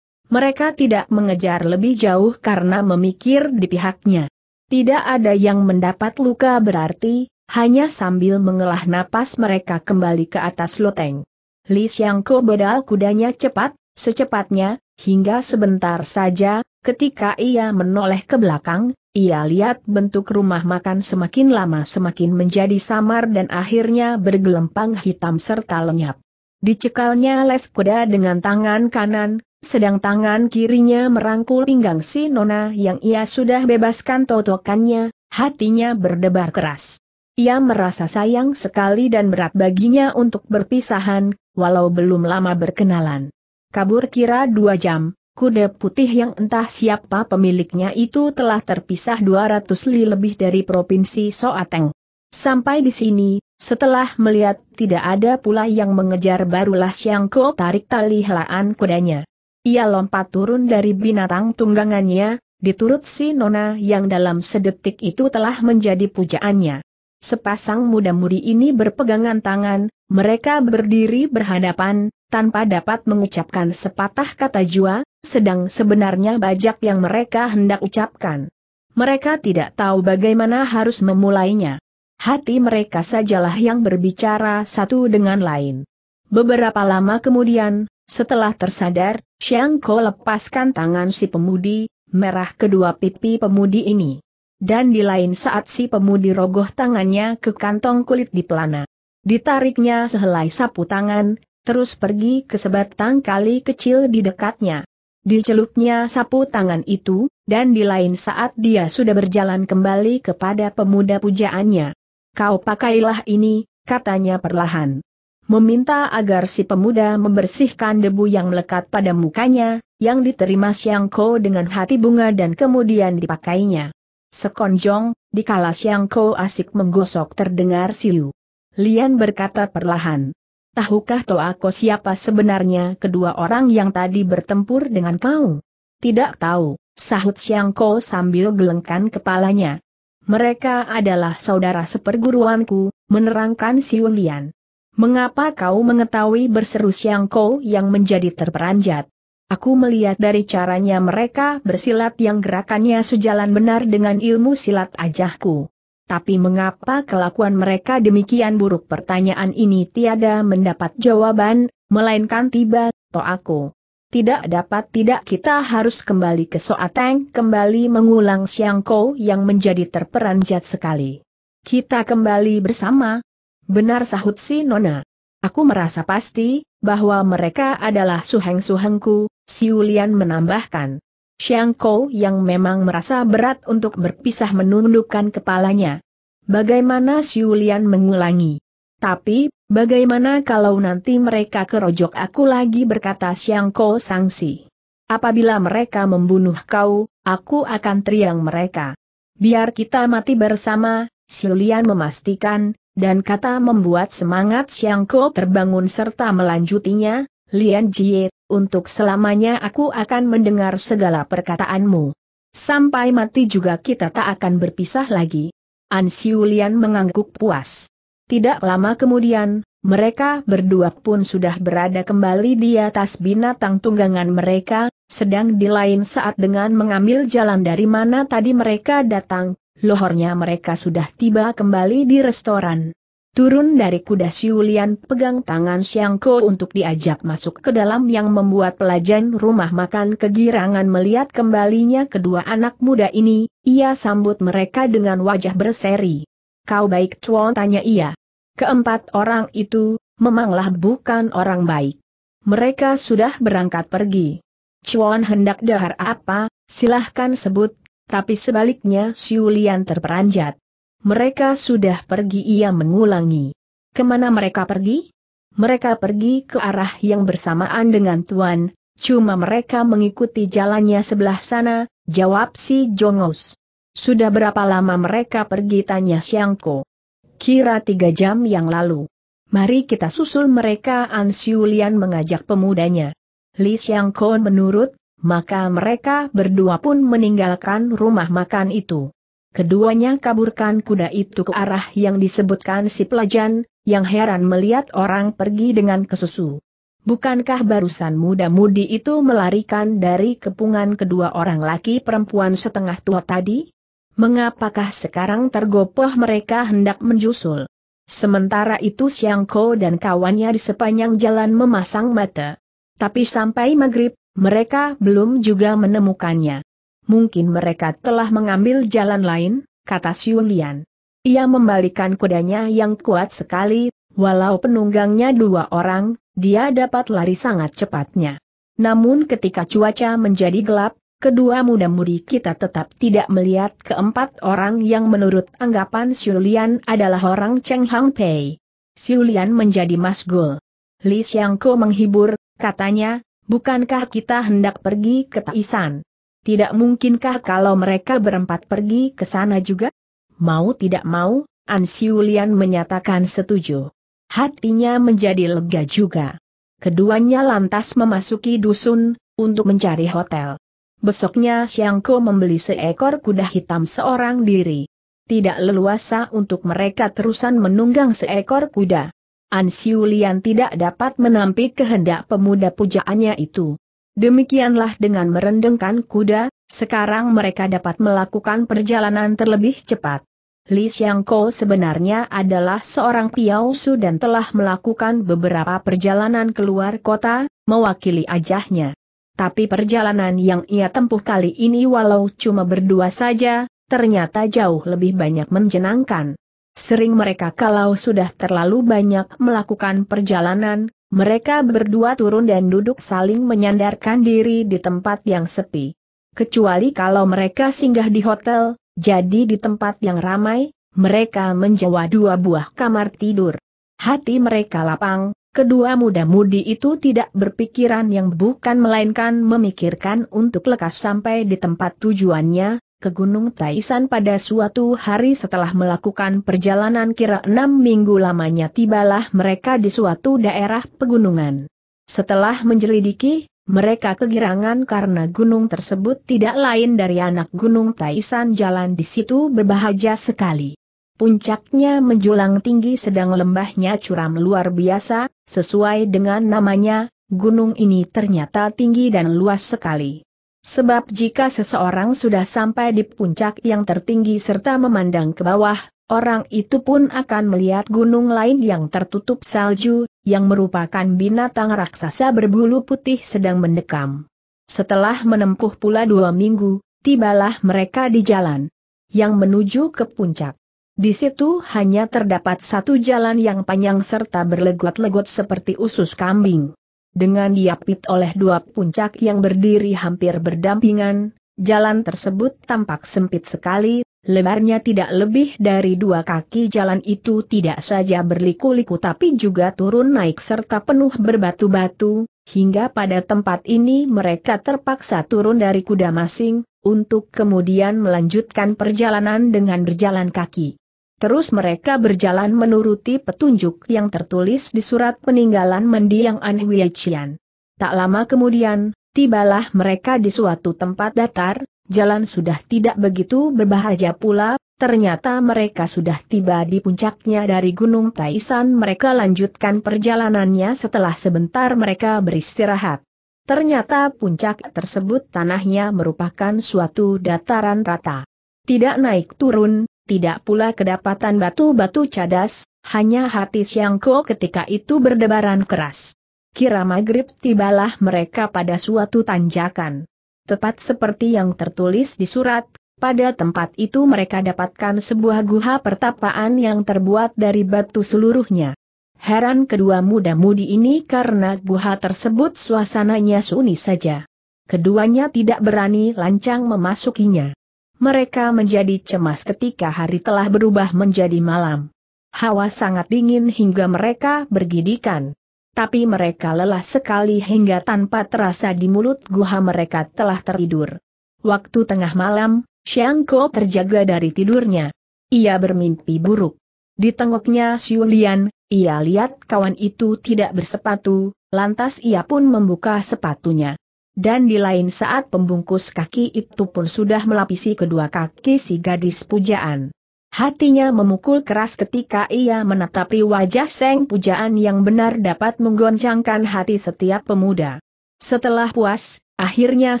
Mereka tidak mengejar lebih jauh karena memikir di pihaknya. Tidak ada yang mendapat luka berarti, hanya sambil mengelah napas mereka kembali ke atas loteng. Li Xiangko bedal kudanya cepat, secepatnya, hingga sebentar saja, Ketika ia menoleh ke belakang, ia lihat bentuk rumah makan semakin lama semakin menjadi samar dan akhirnya bergelempang hitam serta lenyap. Dicekalnya les kuda dengan tangan kanan, sedang tangan kirinya merangkul pinggang si Nona yang ia sudah bebaskan totokannya, hatinya berdebar keras. Ia merasa sayang sekali dan berat baginya untuk berpisahan, walau belum lama berkenalan. Kabur kira dua jam, Kuda putih yang entah siapa pemiliknya itu telah terpisah 200 li lebih dari provinsi Soateng. Sampai di sini, setelah melihat tidak ada pula yang mengejar barulah Siang Ko tarik tali helaan kudanya. Ia lompat turun dari binatang tunggangannya, diturut si Nona yang dalam sedetik itu telah menjadi pujaannya. Sepasang muda-mudi ini berpegangan tangan, mereka berdiri berhadapan, tanpa dapat mengucapkan sepatah kata jua, sedang sebenarnya bajak yang mereka hendak ucapkan. Mereka tidak tahu bagaimana harus memulainya. Hati mereka sajalah yang berbicara satu dengan lain. Beberapa lama kemudian, setelah tersadar, Xiang Ko lepaskan tangan si pemudi, merah kedua pipi pemudi ini. Dan di lain saat si pemudi rogoh tangannya ke kantong kulit di pelana. Ditariknya sehelai sapu tangan, terus pergi ke sebatang kali kecil di dekatnya. Dicelupnya sapu tangan itu, dan di lain saat dia sudah berjalan kembali kepada pemuda pujaannya. Kau pakailah ini, katanya perlahan. Meminta agar si pemuda membersihkan debu yang melekat pada mukanya, yang diterima Siang Ko dengan hati bunga dan kemudian dipakainya. Sekonjong, dikala Siang Ko asik menggosok terdengar siu. Lian berkata perlahan. Tahukah toh aku siapa sebenarnya kedua orang yang tadi bertempur dengan kau? Tidak tahu, sahut Siangko sambil gelengkan kepalanya. Mereka adalah saudara seperguruanku, menerangkan si Wulian. Mengapa kau mengetahui berseru Siangko yang menjadi terperanjat? Aku melihat dari caranya mereka bersilat yang gerakannya sejalan benar dengan ilmu silat ajahku. Tapi mengapa kelakuan mereka demikian buruk pertanyaan ini tiada mendapat jawaban, melainkan tiba, to aku. Tidak dapat tidak kita harus kembali ke Soateng kembali mengulang Siangko yang menjadi terperanjat sekali. Kita kembali bersama. Benar sahut si Nona. Aku merasa pasti, bahwa mereka adalah suheng-suhengku, Siulian menambahkan. Xiang Kou yang memang merasa berat untuk berpisah menundukkan kepalanya. Bagaimana Lian mengulangi? Tapi, bagaimana kalau nanti mereka kerojok aku lagi berkata Xiang Kou sangsi? Apabila mereka membunuh kau, aku akan teriang mereka. Biar kita mati bersama, Lian memastikan, dan kata membuat semangat Xiang Kou terbangun serta melanjutinya, Lian Jie, untuk selamanya aku akan mendengar segala perkataanmu. Sampai mati juga kita tak akan berpisah lagi. An Lian mengangguk puas. Tidak lama kemudian, mereka berdua pun sudah berada kembali di atas binatang tunggangan mereka, sedang di lain saat dengan mengambil jalan dari mana tadi mereka datang, lohornya mereka sudah tiba kembali di restoran. Turun dari kuda Siulian pegang tangan Siang Ko untuk diajak masuk ke dalam yang membuat pelajar rumah makan kegirangan melihat kembalinya kedua anak muda ini, ia sambut mereka dengan wajah berseri. Kau baik Chuan tanya ia. Keempat orang itu, memanglah bukan orang baik. Mereka sudah berangkat pergi. Chuan hendak dahar apa, silahkan sebut, tapi sebaliknya Siulian terperanjat. Mereka sudah pergi ia mengulangi. Kemana mereka pergi? Mereka pergi ke arah yang bersamaan dengan Tuan, cuma mereka mengikuti jalannya sebelah sana, jawab si Jongos. Sudah berapa lama mereka pergi tanya Siangko? Kira tiga jam yang lalu. Mari kita susul mereka An Siulian mengajak pemudanya. Li Siangko menurut, maka mereka berdua pun meninggalkan rumah makan itu. Keduanya kaburkan kuda itu ke arah yang disebutkan si pelajan, yang heran melihat orang pergi dengan kesusu. Bukankah barusan muda-mudi itu melarikan dari kepungan kedua orang laki perempuan setengah tua tadi? Mengapakah sekarang tergopoh mereka hendak menjusul? Sementara itu Siang Ko dan kawannya di sepanjang jalan memasang mata. Tapi sampai maghrib, mereka belum juga menemukannya mungkin mereka telah mengambil jalan lain, kata Siulian. Ia membalikan kudanya yang kuat sekali, walau penunggangnya dua orang, dia dapat lari sangat cepatnya. Namun ketika cuaca menjadi gelap, Kedua muda-mudi kita tetap tidak melihat keempat orang yang menurut anggapan Siulian adalah orang Cheng Hang Pei. Siulian menjadi masgul. Li Xiangko menghibur, katanya, bukankah kita hendak pergi ke Taisan? Tidak mungkinkah kalau mereka berempat pergi ke sana juga? Mau tidak mau, An Siulian menyatakan setuju. Hatinya menjadi lega juga. Keduanya lantas memasuki dusun, untuk mencari hotel. Besoknya Siangko membeli seekor kuda hitam seorang diri. Tidak leluasa untuk mereka terusan menunggang seekor kuda. An Siulian tidak dapat menampik kehendak pemuda pujaannya itu. Demikianlah dengan merendengkan kuda, sekarang mereka dapat melakukan perjalanan terlebih cepat. Li Xiangko sebenarnya adalah seorang piausu dan telah melakukan beberapa perjalanan keluar kota, mewakili ajahnya. Tapi perjalanan yang ia tempuh kali ini walau cuma berdua saja, ternyata jauh lebih banyak menjenangkan. Sering mereka kalau sudah terlalu banyak melakukan perjalanan, mereka berdua turun dan duduk saling menyandarkan diri di tempat yang sepi. Kecuali kalau mereka singgah di hotel, jadi di tempat yang ramai, mereka menjawab dua buah kamar tidur. Hati mereka lapang, kedua muda-mudi itu tidak berpikiran yang bukan melainkan memikirkan untuk lekas sampai di tempat tujuannya, ke Gunung Taisan pada suatu hari setelah melakukan perjalanan kira enam minggu lamanya tibalah mereka di suatu daerah pegunungan. Setelah menjelidiki, mereka kegirangan karena gunung tersebut tidak lain dari anak Gunung Taisan jalan di situ berbahagia sekali. Puncaknya menjulang tinggi sedang lembahnya curam luar biasa, sesuai dengan namanya, gunung ini ternyata tinggi dan luas sekali. Sebab jika seseorang sudah sampai di puncak yang tertinggi serta memandang ke bawah, orang itu pun akan melihat gunung lain yang tertutup salju, yang merupakan binatang raksasa berbulu putih sedang mendekam. Setelah menempuh pula dua minggu, tibalah mereka di jalan yang menuju ke puncak. Di situ hanya terdapat satu jalan yang panjang serta berlegot-legot seperti usus kambing. Dengan diapit oleh dua puncak yang berdiri hampir berdampingan, jalan tersebut tampak sempit sekali, lebarnya tidak lebih dari dua kaki jalan itu tidak saja berliku-liku tapi juga turun naik serta penuh berbatu-batu, hingga pada tempat ini mereka terpaksa turun dari kuda masing, untuk kemudian melanjutkan perjalanan dengan berjalan kaki. Terus mereka berjalan menuruti petunjuk yang tertulis di surat peninggalan mendiang An Huiqian. Tak lama kemudian, tibalah mereka di suatu tempat datar, jalan sudah tidak begitu berbahaya pula, ternyata mereka sudah tiba di puncaknya dari Gunung Taisan mereka lanjutkan perjalanannya setelah sebentar mereka beristirahat. Ternyata puncak tersebut tanahnya merupakan suatu dataran rata. Tidak naik turun, tidak pula kedapatan batu-batu cadas, hanya hati Siang ketika itu berdebaran keras. Kira maghrib tibalah mereka pada suatu tanjakan. Tepat seperti yang tertulis di surat, pada tempat itu mereka dapatkan sebuah guha pertapaan yang terbuat dari batu seluruhnya. Heran kedua muda-mudi ini karena guha tersebut suasananya sunyi saja. Keduanya tidak berani lancang memasukinya mereka menjadi cemas ketika hari telah berubah menjadi malam. Hawa sangat dingin hingga mereka bergidikan. Tapi mereka lelah sekali hingga tanpa terasa di mulut guha mereka telah tertidur. Waktu tengah malam, Xiangko terjaga dari tidurnya. Ia bermimpi buruk. Di tengoknya Lian, ia lihat kawan itu tidak bersepatu, lantas ia pun membuka sepatunya dan di lain saat pembungkus kaki itu pun sudah melapisi kedua kaki si gadis pujaan. Hatinya memukul keras ketika ia menatapi wajah Seng Pujaan yang benar dapat menggoncangkan hati setiap pemuda. Setelah puas, akhirnya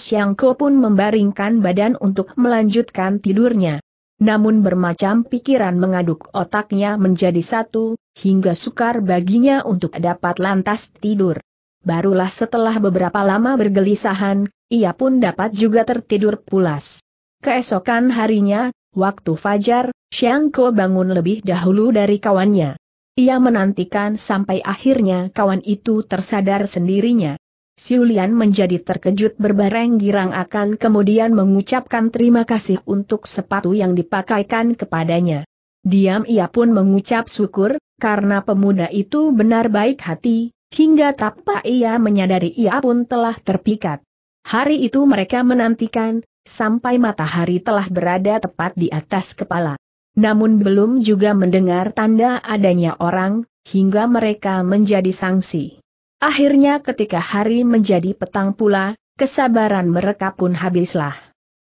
Siangko pun membaringkan badan untuk melanjutkan tidurnya. Namun bermacam pikiran mengaduk otaknya menjadi satu, hingga sukar baginya untuk dapat lantas tidur barulah setelah beberapa lama bergelisahan, ia pun dapat juga tertidur pulas. Keesokan harinya, waktu fajar, Xiang Ko bangun lebih dahulu dari kawannya. Ia menantikan sampai akhirnya kawan itu tersadar sendirinya. Siulian menjadi terkejut berbareng girang akan kemudian mengucapkan terima kasih untuk sepatu yang dipakaikan kepadanya. Diam ia pun mengucap syukur, karena pemuda itu benar baik hati, Hingga tanpa ia menyadari ia pun telah terpikat. Hari itu mereka menantikan, sampai matahari telah berada tepat di atas kepala. Namun belum juga mendengar tanda adanya orang, hingga mereka menjadi sangsi. Akhirnya ketika hari menjadi petang pula, kesabaran mereka pun habislah.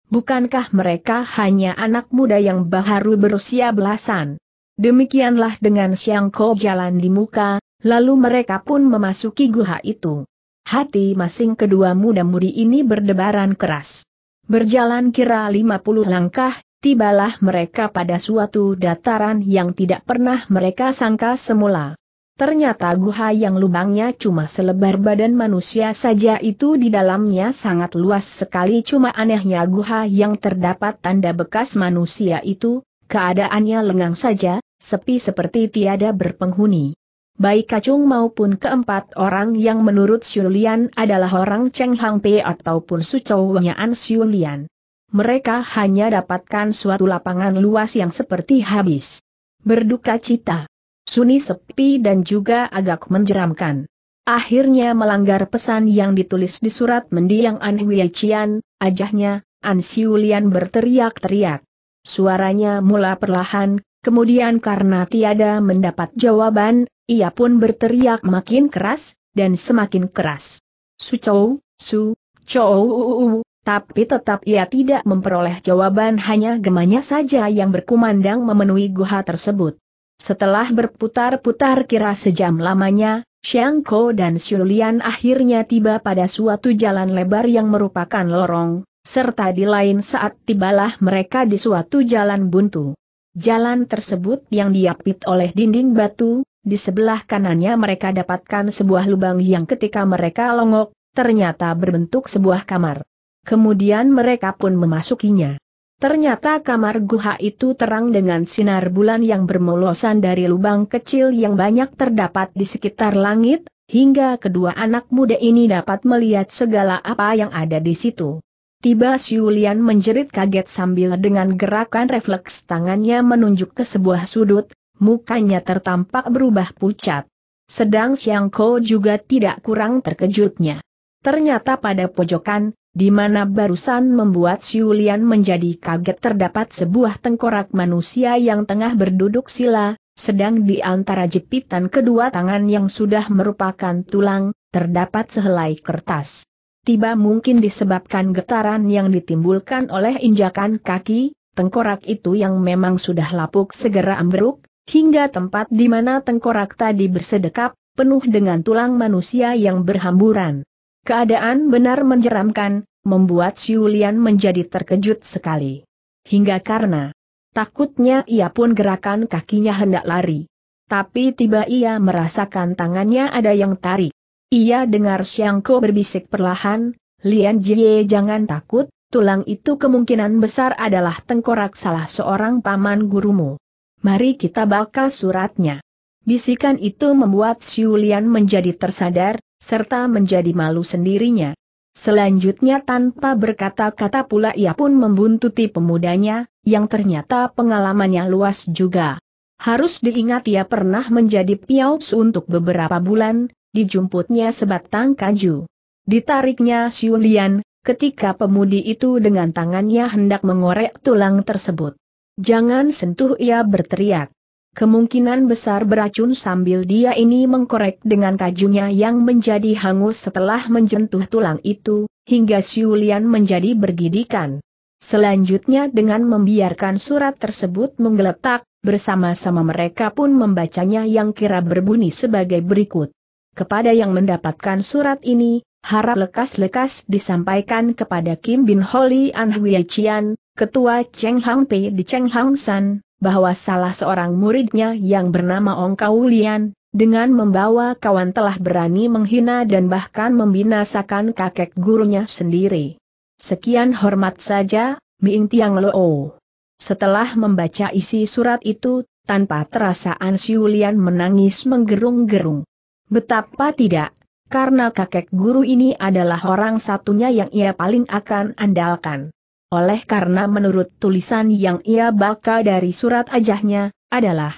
Bukankah mereka hanya anak muda yang baru berusia belasan? Demikianlah dengan Siang Kau jalan di muka, Lalu mereka pun memasuki guha itu. Hati masing kedua muda-mudi ini berdebaran keras. Berjalan kira 50 langkah, tibalah mereka pada suatu dataran yang tidak pernah mereka sangka semula. Ternyata guha yang lubangnya cuma selebar badan manusia saja itu di dalamnya sangat luas sekali cuma anehnya guha yang terdapat tanda bekas manusia itu, keadaannya lengang saja, sepi seperti tiada berpenghuni. Baik Kacung maupun keempat orang yang menurut Xulian adalah orang Cheng Hang Pei ataupun sucowanyaan Xulian. Mereka hanya dapatkan suatu lapangan luas yang seperti habis. Berduka cita. sunyi sepi dan juga agak menjeramkan. Akhirnya melanggar pesan yang ditulis di surat mendiang An Hui ajahnya, An Siulian berteriak-teriak. Suaranya mula perlahan, Kemudian karena tiada mendapat jawaban, ia pun berteriak makin keras, dan semakin keras. Su Chou, Su Chou, tapi tetap ia tidak memperoleh jawaban hanya gemanya saja yang berkumandang memenuhi guha tersebut. Setelah berputar-putar kira sejam lamanya, Xiang Ko dan Xulian akhirnya tiba pada suatu jalan lebar yang merupakan lorong, serta di lain saat tibalah mereka di suatu jalan buntu. Jalan tersebut yang diapit oleh dinding batu, di sebelah kanannya mereka dapatkan sebuah lubang yang ketika mereka longok, ternyata berbentuk sebuah kamar. Kemudian mereka pun memasukinya. Ternyata kamar guha itu terang dengan sinar bulan yang bermolosan dari lubang kecil yang banyak terdapat di sekitar langit, hingga kedua anak muda ini dapat melihat segala apa yang ada di situ. Tiba Siulian menjerit kaget sambil dengan gerakan refleks tangannya menunjuk ke sebuah sudut, mukanya tertampak berubah pucat. Sedang Xiang Ko juga tidak kurang terkejutnya. Ternyata pada pojokan, di mana barusan membuat Siulian menjadi kaget terdapat sebuah tengkorak manusia yang tengah berduduk sila, sedang di antara jepitan kedua tangan yang sudah merupakan tulang, terdapat sehelai kertas tiba mungkin disebabkan getaran yang ditimbulkan oleh injakan kaki, tengkorak itu yang memang sudah lapuk segera ambruk, hingga tempat di mana tengkorak tadi bersedekap, penuh dengan tulang manusia yang berhamburan. Keadaan benar menjeramkan, membuat Siulian menjadi terkejut sekali. Hingga karena takutnya ia pun gerakan kakinya hendak lari. Tapi tiba ia merasakan tangannya ada yang tarik. Ia dengar Xiangko berbisik perlahan, Lian Jie jangan takut, tulang itu kemungkinan besar adalah tengkorak salah seorang paman gurumu. Mari kita bakal suratnya. Bisikan itu membuat Xiu Lian menjadi tersadar, serta menjadi malu sendirinya. Selanjutnya tanpa berkata-kata pula ia pun membuntuti pemudanya, yang ternyata pengalamannya luas juga. Harus diingat ia pernah menjadi piaus untuk beberapa bulan, dijumputnya sebatang kaju. Ditariknya Siulian, ketika pemudi itu dengan tangannya hendak mengorek tulang tersebut. Jangan sentuh ia berteriak. Kemungkinan besar beracun sambil dia ini mengkorek dengan kajunya yang menjadi hangus setelah menjentuh tulang itu, hingga Siulian menjadi bergidikan. Selanjutnya dengan membiarkan surat tersebut menggeletak, bersama-sama mereka pun membacanya yang kira berbunyi sebagai berikut kepada yang mendapatkan surat ini, harap lekas-lekas disampaikan kepada Kim Bin Holi An Hwi Chian, ketua Cheng Hang Pei di Cheng Hang San, bahwa salah seorang muridnya yang bernama Ong Kau Lian, dengan membawa kawan telah berani menghina dan bahkan membinasakan kakek gurunya sendiri. Sekian hormat saja, Ming Tiang o. Setelah membaca isi surat itu, tanpa terasa An Siulian menangis menggerung-gerung. Betapa tidak, karena kakek guru ini adalah orang satunya yang ia paling akan andalkan. Oleh karena menurut tulisan yang ia baca dari surat ajahnya, adalah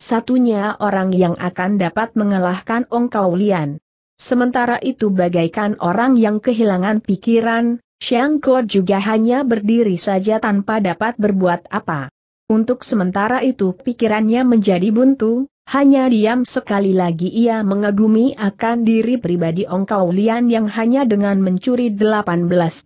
satunya orang yang akan dapat mengalahkan Ong Lian. Sementara itu bagaikan orang yang kehilangan pikiran, Xiang Kuo juga hanya berdiri saja tanpa dapat berbuat apa. Untuk sementara itu pikirannya menjadi buntu, hanya diam sekali lagi ia mengagumi akan diri pribadi Ong Kau Lian yang hanya dengan mencuri 18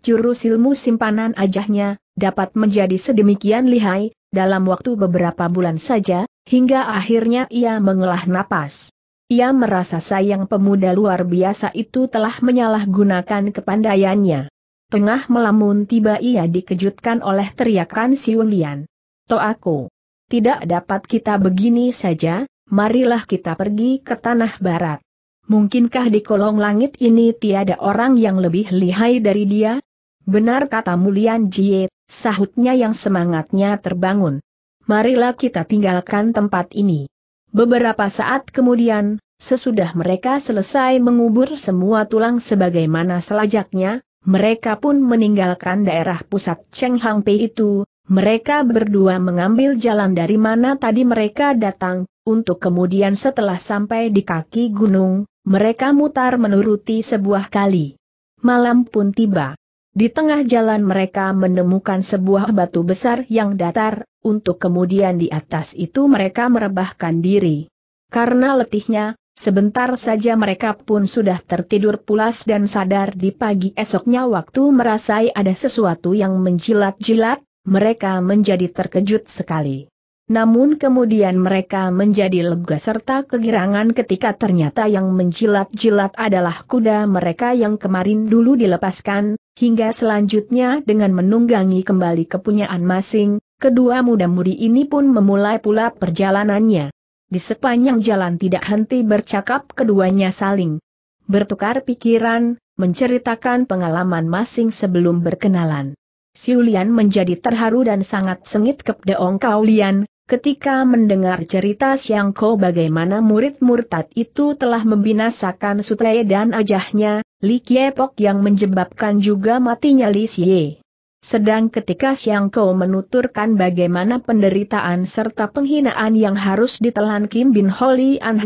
jurus ilmu simpanan ajahnya, dapat menjadi sedemikian lihai, dalam waktu beberapa bulan saja, hingga akhirnya ia mengelah napas. Ia merasa sayang pemuda luar biasa itu telah menyalahgunakan kepandaiannya. Tengah melamun tiba ia dikejutkan oleh teriakan Siulian. To aku. Tidak dapat kita begini saja, marilah kita pergi ke tanah barat. Mungkinkah di kolong langit ini tiada orang yang lebih lihai dari dia? Benar kata Mulian Jie, sahutnya yang semangatnya terbangun. Marilah kita tinggalkan tempat ini. Beberapa saat kemudian, sesudah mereka selesai mengubur semua tulang sebagaimana selajaknya, mereka pun meninggalkan daerah pusat Cheng Hang Pei itu, mereka berdua mengambil jalan dari mana tadi mereka datang, untuk kemudian setelah sampai di kaki gunung, mereka mutar menuruti sebuah kali. Malam pun tiba. Di tengah jalan mereka menemukan sebuah batu besar yang datar, untuk kemudian di atas itu mereka merebahkan diri. Karena letihnya, sebentar saja mereka pun sudah tertidur pulas dan sadar di pagi esoknya waktu merasai ada sesuatu yang menjilat-jilat, mereka menjadi terkejut sekali. Namun kemudian mereka menjadi lega serta kegirangan ketika ternyata yang menjilat-jilat adalah kuda mereka yang kemarin dulu dilepaskan, hingga selanjutnya dengan menunggangi kembali kepunyaan masing, kedua muda-mudi ini pun memulai pula perjalanannya. Di sepanjang jalan tidak henti bercakap keduanya saling bertukar pikiran, menceritakan pengalaman masing sebelum berkenalan. Siulian menjadi terharu dan sangat sengit kepada Ong Kaulian, Ketika mendengar cerita Siang Ko bagaimana murid murtad itu telah membinasakan Suteye dan ajahnya, Li Kiepok yang menjebabkan juga matinya Li Xie. Sedang ketika Siang Ko menuturkan bagaimana penderitaan serta penghinaan yang harus ditelan Kim Bin Holi An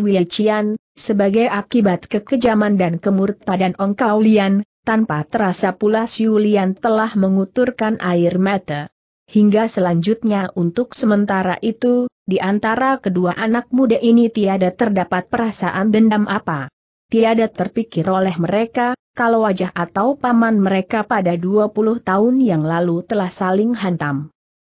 sebagai akibat kekejaman dan kemurtadan Ong Kau Lian, tanpa terasa pula Siu Lian telah menguturkan air mata hingga selanjutnya untuk sementara itu, di antara kedua anak muda ini tiada terdapat perasaan dendam apa. Tiada terpikir oleh mereka, kalau wajah atau paman mereka pada 20 tahun yang lalu telah saling hantam.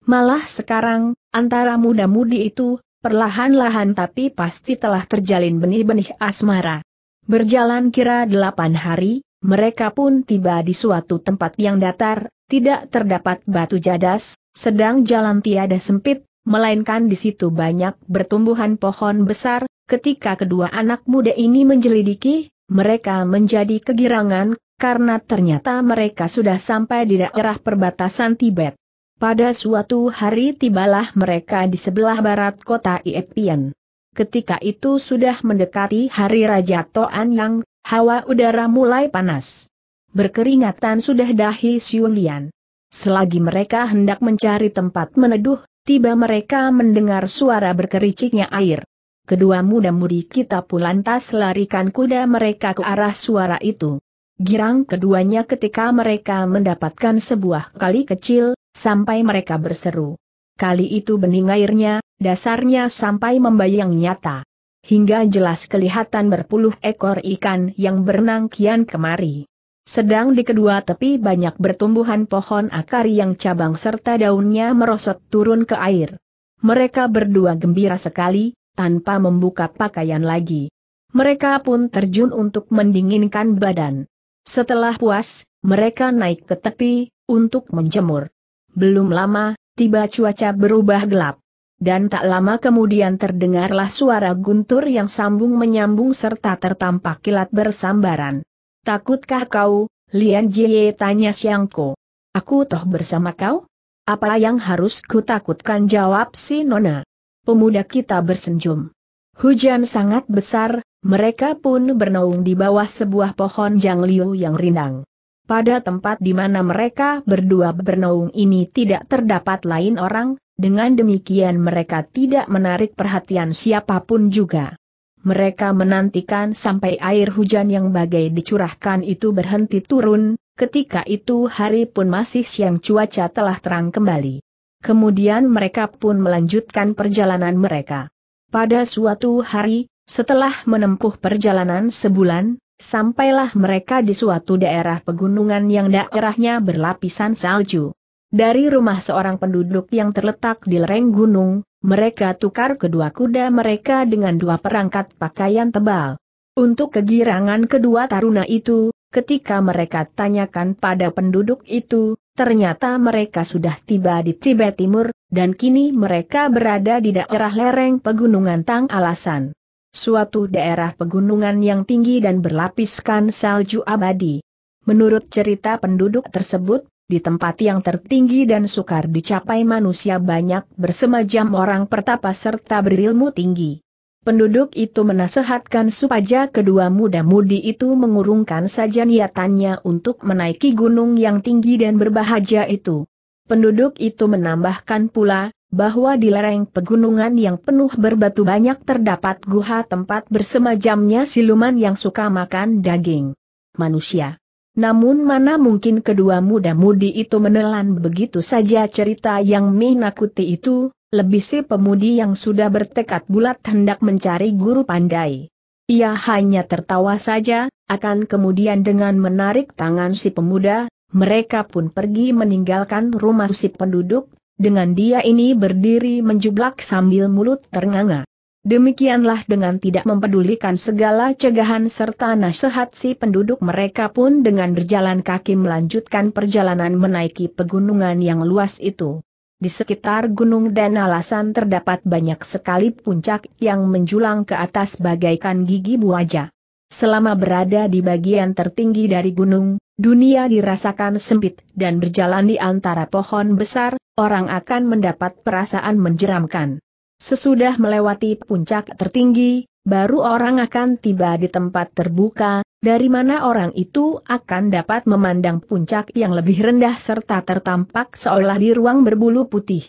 Malah sekarang, antara muda-mudi itu, perlahan-lahan tapi pasti telah terjalin benih-benih asmara. Berjalan kira delapan hari, mereka pun tiba di suatu tempat yang datar, tidak terdapat batu jadas, sedang jalan tiada sempit, melainkan di situ banyak bertumbuhan pohon besar, ketika kedua anak muda ini menjelidiki, mereka menjadi kegirangan, karena ternyata mereka sudah sampai di daerah perbatasan Tibet. Pada suatu hari tibalah mereka di sebelah barat kota Iepian. Ketika itu sudah mendekati hari Raja Toan Yang, hawa udara mulai panas. Berkeringatan sudah dahi Siulian. Selagi mereka hendak mencari tempat meneduh, tiba mereka mendengar suara berkericiknya air. Kedua muda-mudi kita pun lantas larikan kuda mereka ke arah suara itu. Girang keduanya ketika mereka mendapatkan sebuah kali kecil, sampai mereka berseru. Kali itu bening airnya, dasarnya sampai membayang nyata. Hingga jelas kelihatan berpuluh ekor ikan yang berenang kian kemari. Sedang di kedua tepi banyak bertumbuhan pohon akar yang cabang serta daunnya merosot turun ke air. Mereka berdua gembira sekali, tanpa membuka pakaian lagi. Mereka pun terjun untuk mendinginkan badan. Setelah puas, mereka naik ke tepi, untuk menjemur. Belum lama, tiba cuaca berubah gelap. Dan tak lama kemudian terdengarlah suara guntur yang sambung menyambung serta tertampak kilat bersambaran. Takutkah kau, Lian Jie tanya Siangko. Aku toh bersama kau? Apa yang harus ku takutkan? jawab si Nona. Pemuda kita bersenjum. Hujan sangat besar, mereka pun bernaung di bawah sebuah pohon jangliu yang rindang. Pada tempat di mana mereka berdua bernaung ini tidak terdapat lain orang, dengan demikian mereka tidak menarik perhatian siapapun juga mereka menantikan sampai air hujan yang bagai dicurahkan itu berhenti turun, ketika itu hari pun masih siang cuaca telah terang kembali. Kemudian mereka pun melanjutkan perjalanan mereka. Pada suatu hari, setelah menempuh perjalanan sebulan, sampailah mereka di suatu daerah pegunungan yang daerahnya berlapisan salju. Dari rumah seorang penduduk yang terletak di lereng gunung, mereka tukar kedua kuda mereka dengan dua perangkat pakaian tebal. Untuk kegirangan kedua taruna itu, ketika mereka tanyakan pada penduduk itu, ternyata mereka sudah tiba di Tibet Timur, dan kini mereka berada di daerah lereng pegunungan Tang Alasan. Suatu daerah pegunungan yang tinggi dan berlapiskan salju abadi. Menurut cerita penduduk tersebut, di tempat yang tertinggi dan sukar dicapai manusia banyak bersemajam orang pertapa serta berilmu tinggi. Penduduk itu menasehatkan supaya kedua muda-mudi itu mengurungkan saja niatannya untuk menaiki gunung yang tinggi dan berbahagia itu. Penduduk itu menambahkan pula, bahwa di lereng pegunungan yang penuh berbatu banyak terdapat guha tempat bersemajamnya siluman yang suka makan daging manusia. Namun mana mungkin kedua muda-mudi itu menelan begitu saja cerita yang minakuti itu, lebih si pemudi yang sudah bertekad bulat hendak mencari guru pandai. Ia hanya tertawa saja, akan kemudian dengan menarik tangan si pemuda, mereka pun pergi meninggalkan rumah si penduduk, dengan dia ini berdiri menjublak sambil mulut ternganga. Demikianlah dengan tidak mempedulikan segala cegahan serta nasihat si penduduk mereka pun dengan berjalan kaki melanjutkan perjalanan menaiki pegunungan yang luas itu. Di sekitar gunung dan alasan terdapat banyak sekali puncak yang menjulang ke atas bagaikan gigi buaya. Selama berada di bagian tertinggi dari gunung, dunia dirasakan sempit dan berjalan di antara pohon besar, orang akan mendapat perasaan menjeramkan. Sesudah melewati puncak tertinggi, baru orang akan tiba di tempat terbuka, dari mana orang itu akan dapat memandang puncak yang lebih rendah serta tertampak seolah di ruang berbulu putih.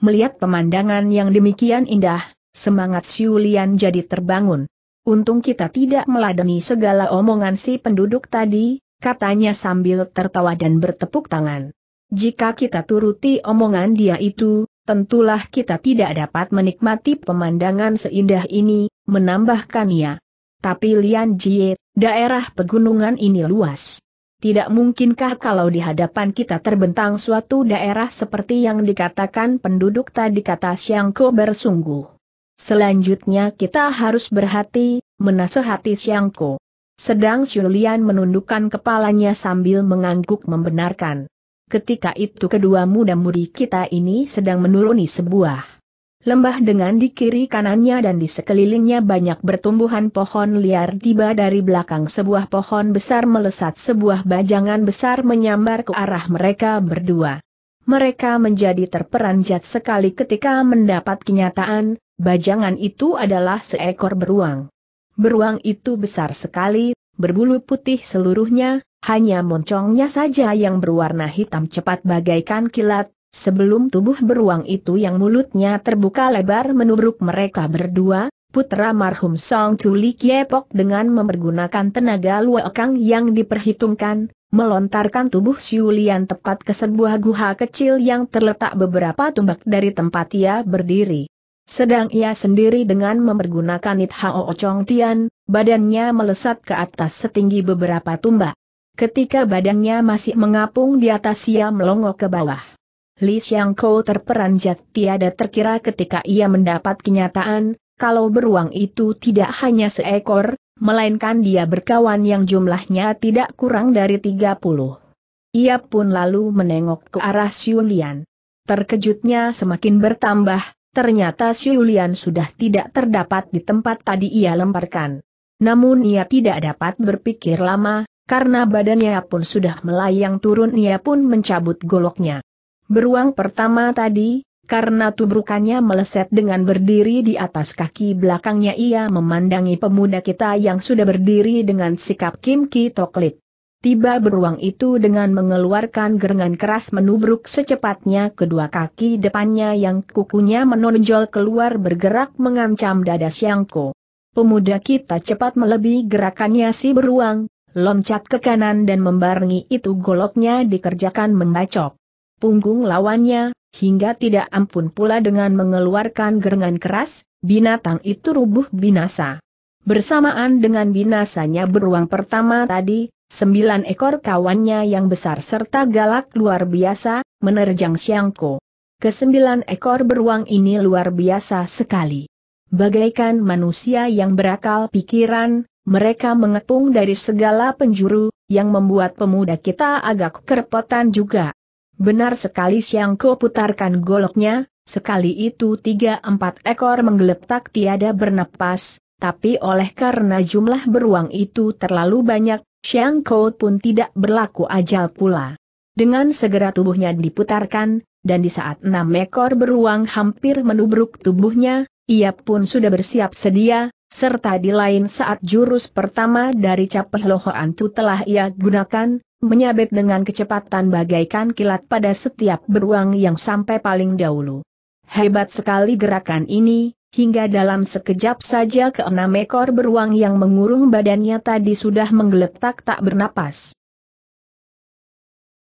Melihat pemandangan yang demikian indah, semangat Siulian jadi terbangun. Untung kita tidak meladeni segala omongan si penduduk tadi, katanya sambil tertawa dan bertepuk tangan. Jika kita turuti omongan dia itu, tentulah kita tidak dapat menikmati pemandangan seindah ini, menambahkan ia. Tapi Lian Jie, daerah pegunungan ini luas. Tidak mungkinkah kalau di hadapan kita terbentang suatu daerah seperti yang dikatakan penduduk tadi kata Ko bersungguh. Selanjutnya kita harus berhati, menasehati Ko. Sedang Xulian menundukkan kepalanya sambil mengangguk membenarkan. Ketika itu kedua muda mudi kita ini sedang menuruni sebuah lembah dengan di kiri kanannya dan di sekelilingnya banyak bertumbuhan pohon liar tiba dari belakang sebuah pohon besar melesat sebuah bajangan besar menyambar ke arah mereka berdua. Mereka menjadi terperanjat sekali ketika mendapat kenyataan, bajangan itu adalah seekor beruang. Beruang itu besar sekali, berbulu putih seluruhnya, hanya moncongnya saja yang berwarna hitam cepat bagaikan kilat, sebelum tubuh beruang itu yang mulutnya terbuka lebar menubruk mereka berdua, putra marhum Song Tuli Kiepok dengan mempergunakan tenaga luekang yang diperhitungkan, melontarkan tubuh Siulian tepat ke sebuah guha kecil yang terletak beberapa tumbak dari tempat ia berdiri. Sedang ia sendiri dengan mempergunakan It Hao Chong Tian, badannya melesat ke atas setinggi beberapa tumbak. Ketika badannya masih mengapung di atas ia melongo ke bawah. Li Xiang terperanjat tiada terkira ketika ia mendapat kenyataan, kalau beruang itu tidak hanya seekor, melainkan dia berkawan yang jumlahnya tidak kurang dari 30. Ia pun lalu menengok ke arah Lian. Terkejutnya semakin bertambah, ternyata Lian sudah tidak terdapat di tempat tadi ia lemparkan. Namun ia tidak dapat berpikir lama, karena badannya pun sudah melayang turun ia pun mencabut goloknya. Beruang pertama tadi, karena tubrukannya meleset dengan berdiri di atas kaki belakangnya ia memandangi pemuda kita yang sudah berdiri dengan sikap Kim Ki Toklit. Tiba beruang itu dengan mengeluarkan gerengan keras menubruk secepatnya kedua kaki depannya yang kukunya menonjol keluar bergerak mengancam dada Siangko. Pemuda kita cepat melebihi gerakannya si beruang, Loncat ke kanan dan membarengi itu goloknya dikerjakan membacok. Punggung lawannya, hingga tidak ampun pula dengan mengeluarkan gerengan keras, binatang itu rubuh binasa. Bersamaan dengan binasanya beruang pertama tadi, sembilan ekor kawannya yang besar serta galak luar biasa, menerjang Siangko. Kesembilan ekor beruang ini luar biasa sekali. Bagaikan manusia yang berakal pikiran, mereka mengepung dari segala penjuru, yang membuat pemuda kita agak kerepotan juga. Benar sekali ko putarkan goloknya, sekali itu tiga empat ekor menggeletak tiada bernapas, tapi oleh karena jumlah beruang itu terlalu banyak, ko pun tidak berlaku ajal pula. Dengan segera tubuhnya diputarkan, dan di saat enam ekor beruang hampir menubruk tubuhnya, ia pun sudah bersiap sedia, serta di lain saat jurus pertama dari capeh lohoan telah ia gunakan, menyabet dengan kecepatan bagaikan kilat pada setiap beruang yang sampai paling dahulu. Hebat sekali gerakan ini, hingga dalam sekejap saja keenam ekor beruang yang mengurung badannya tadi sudah menggeletak tak bernapas.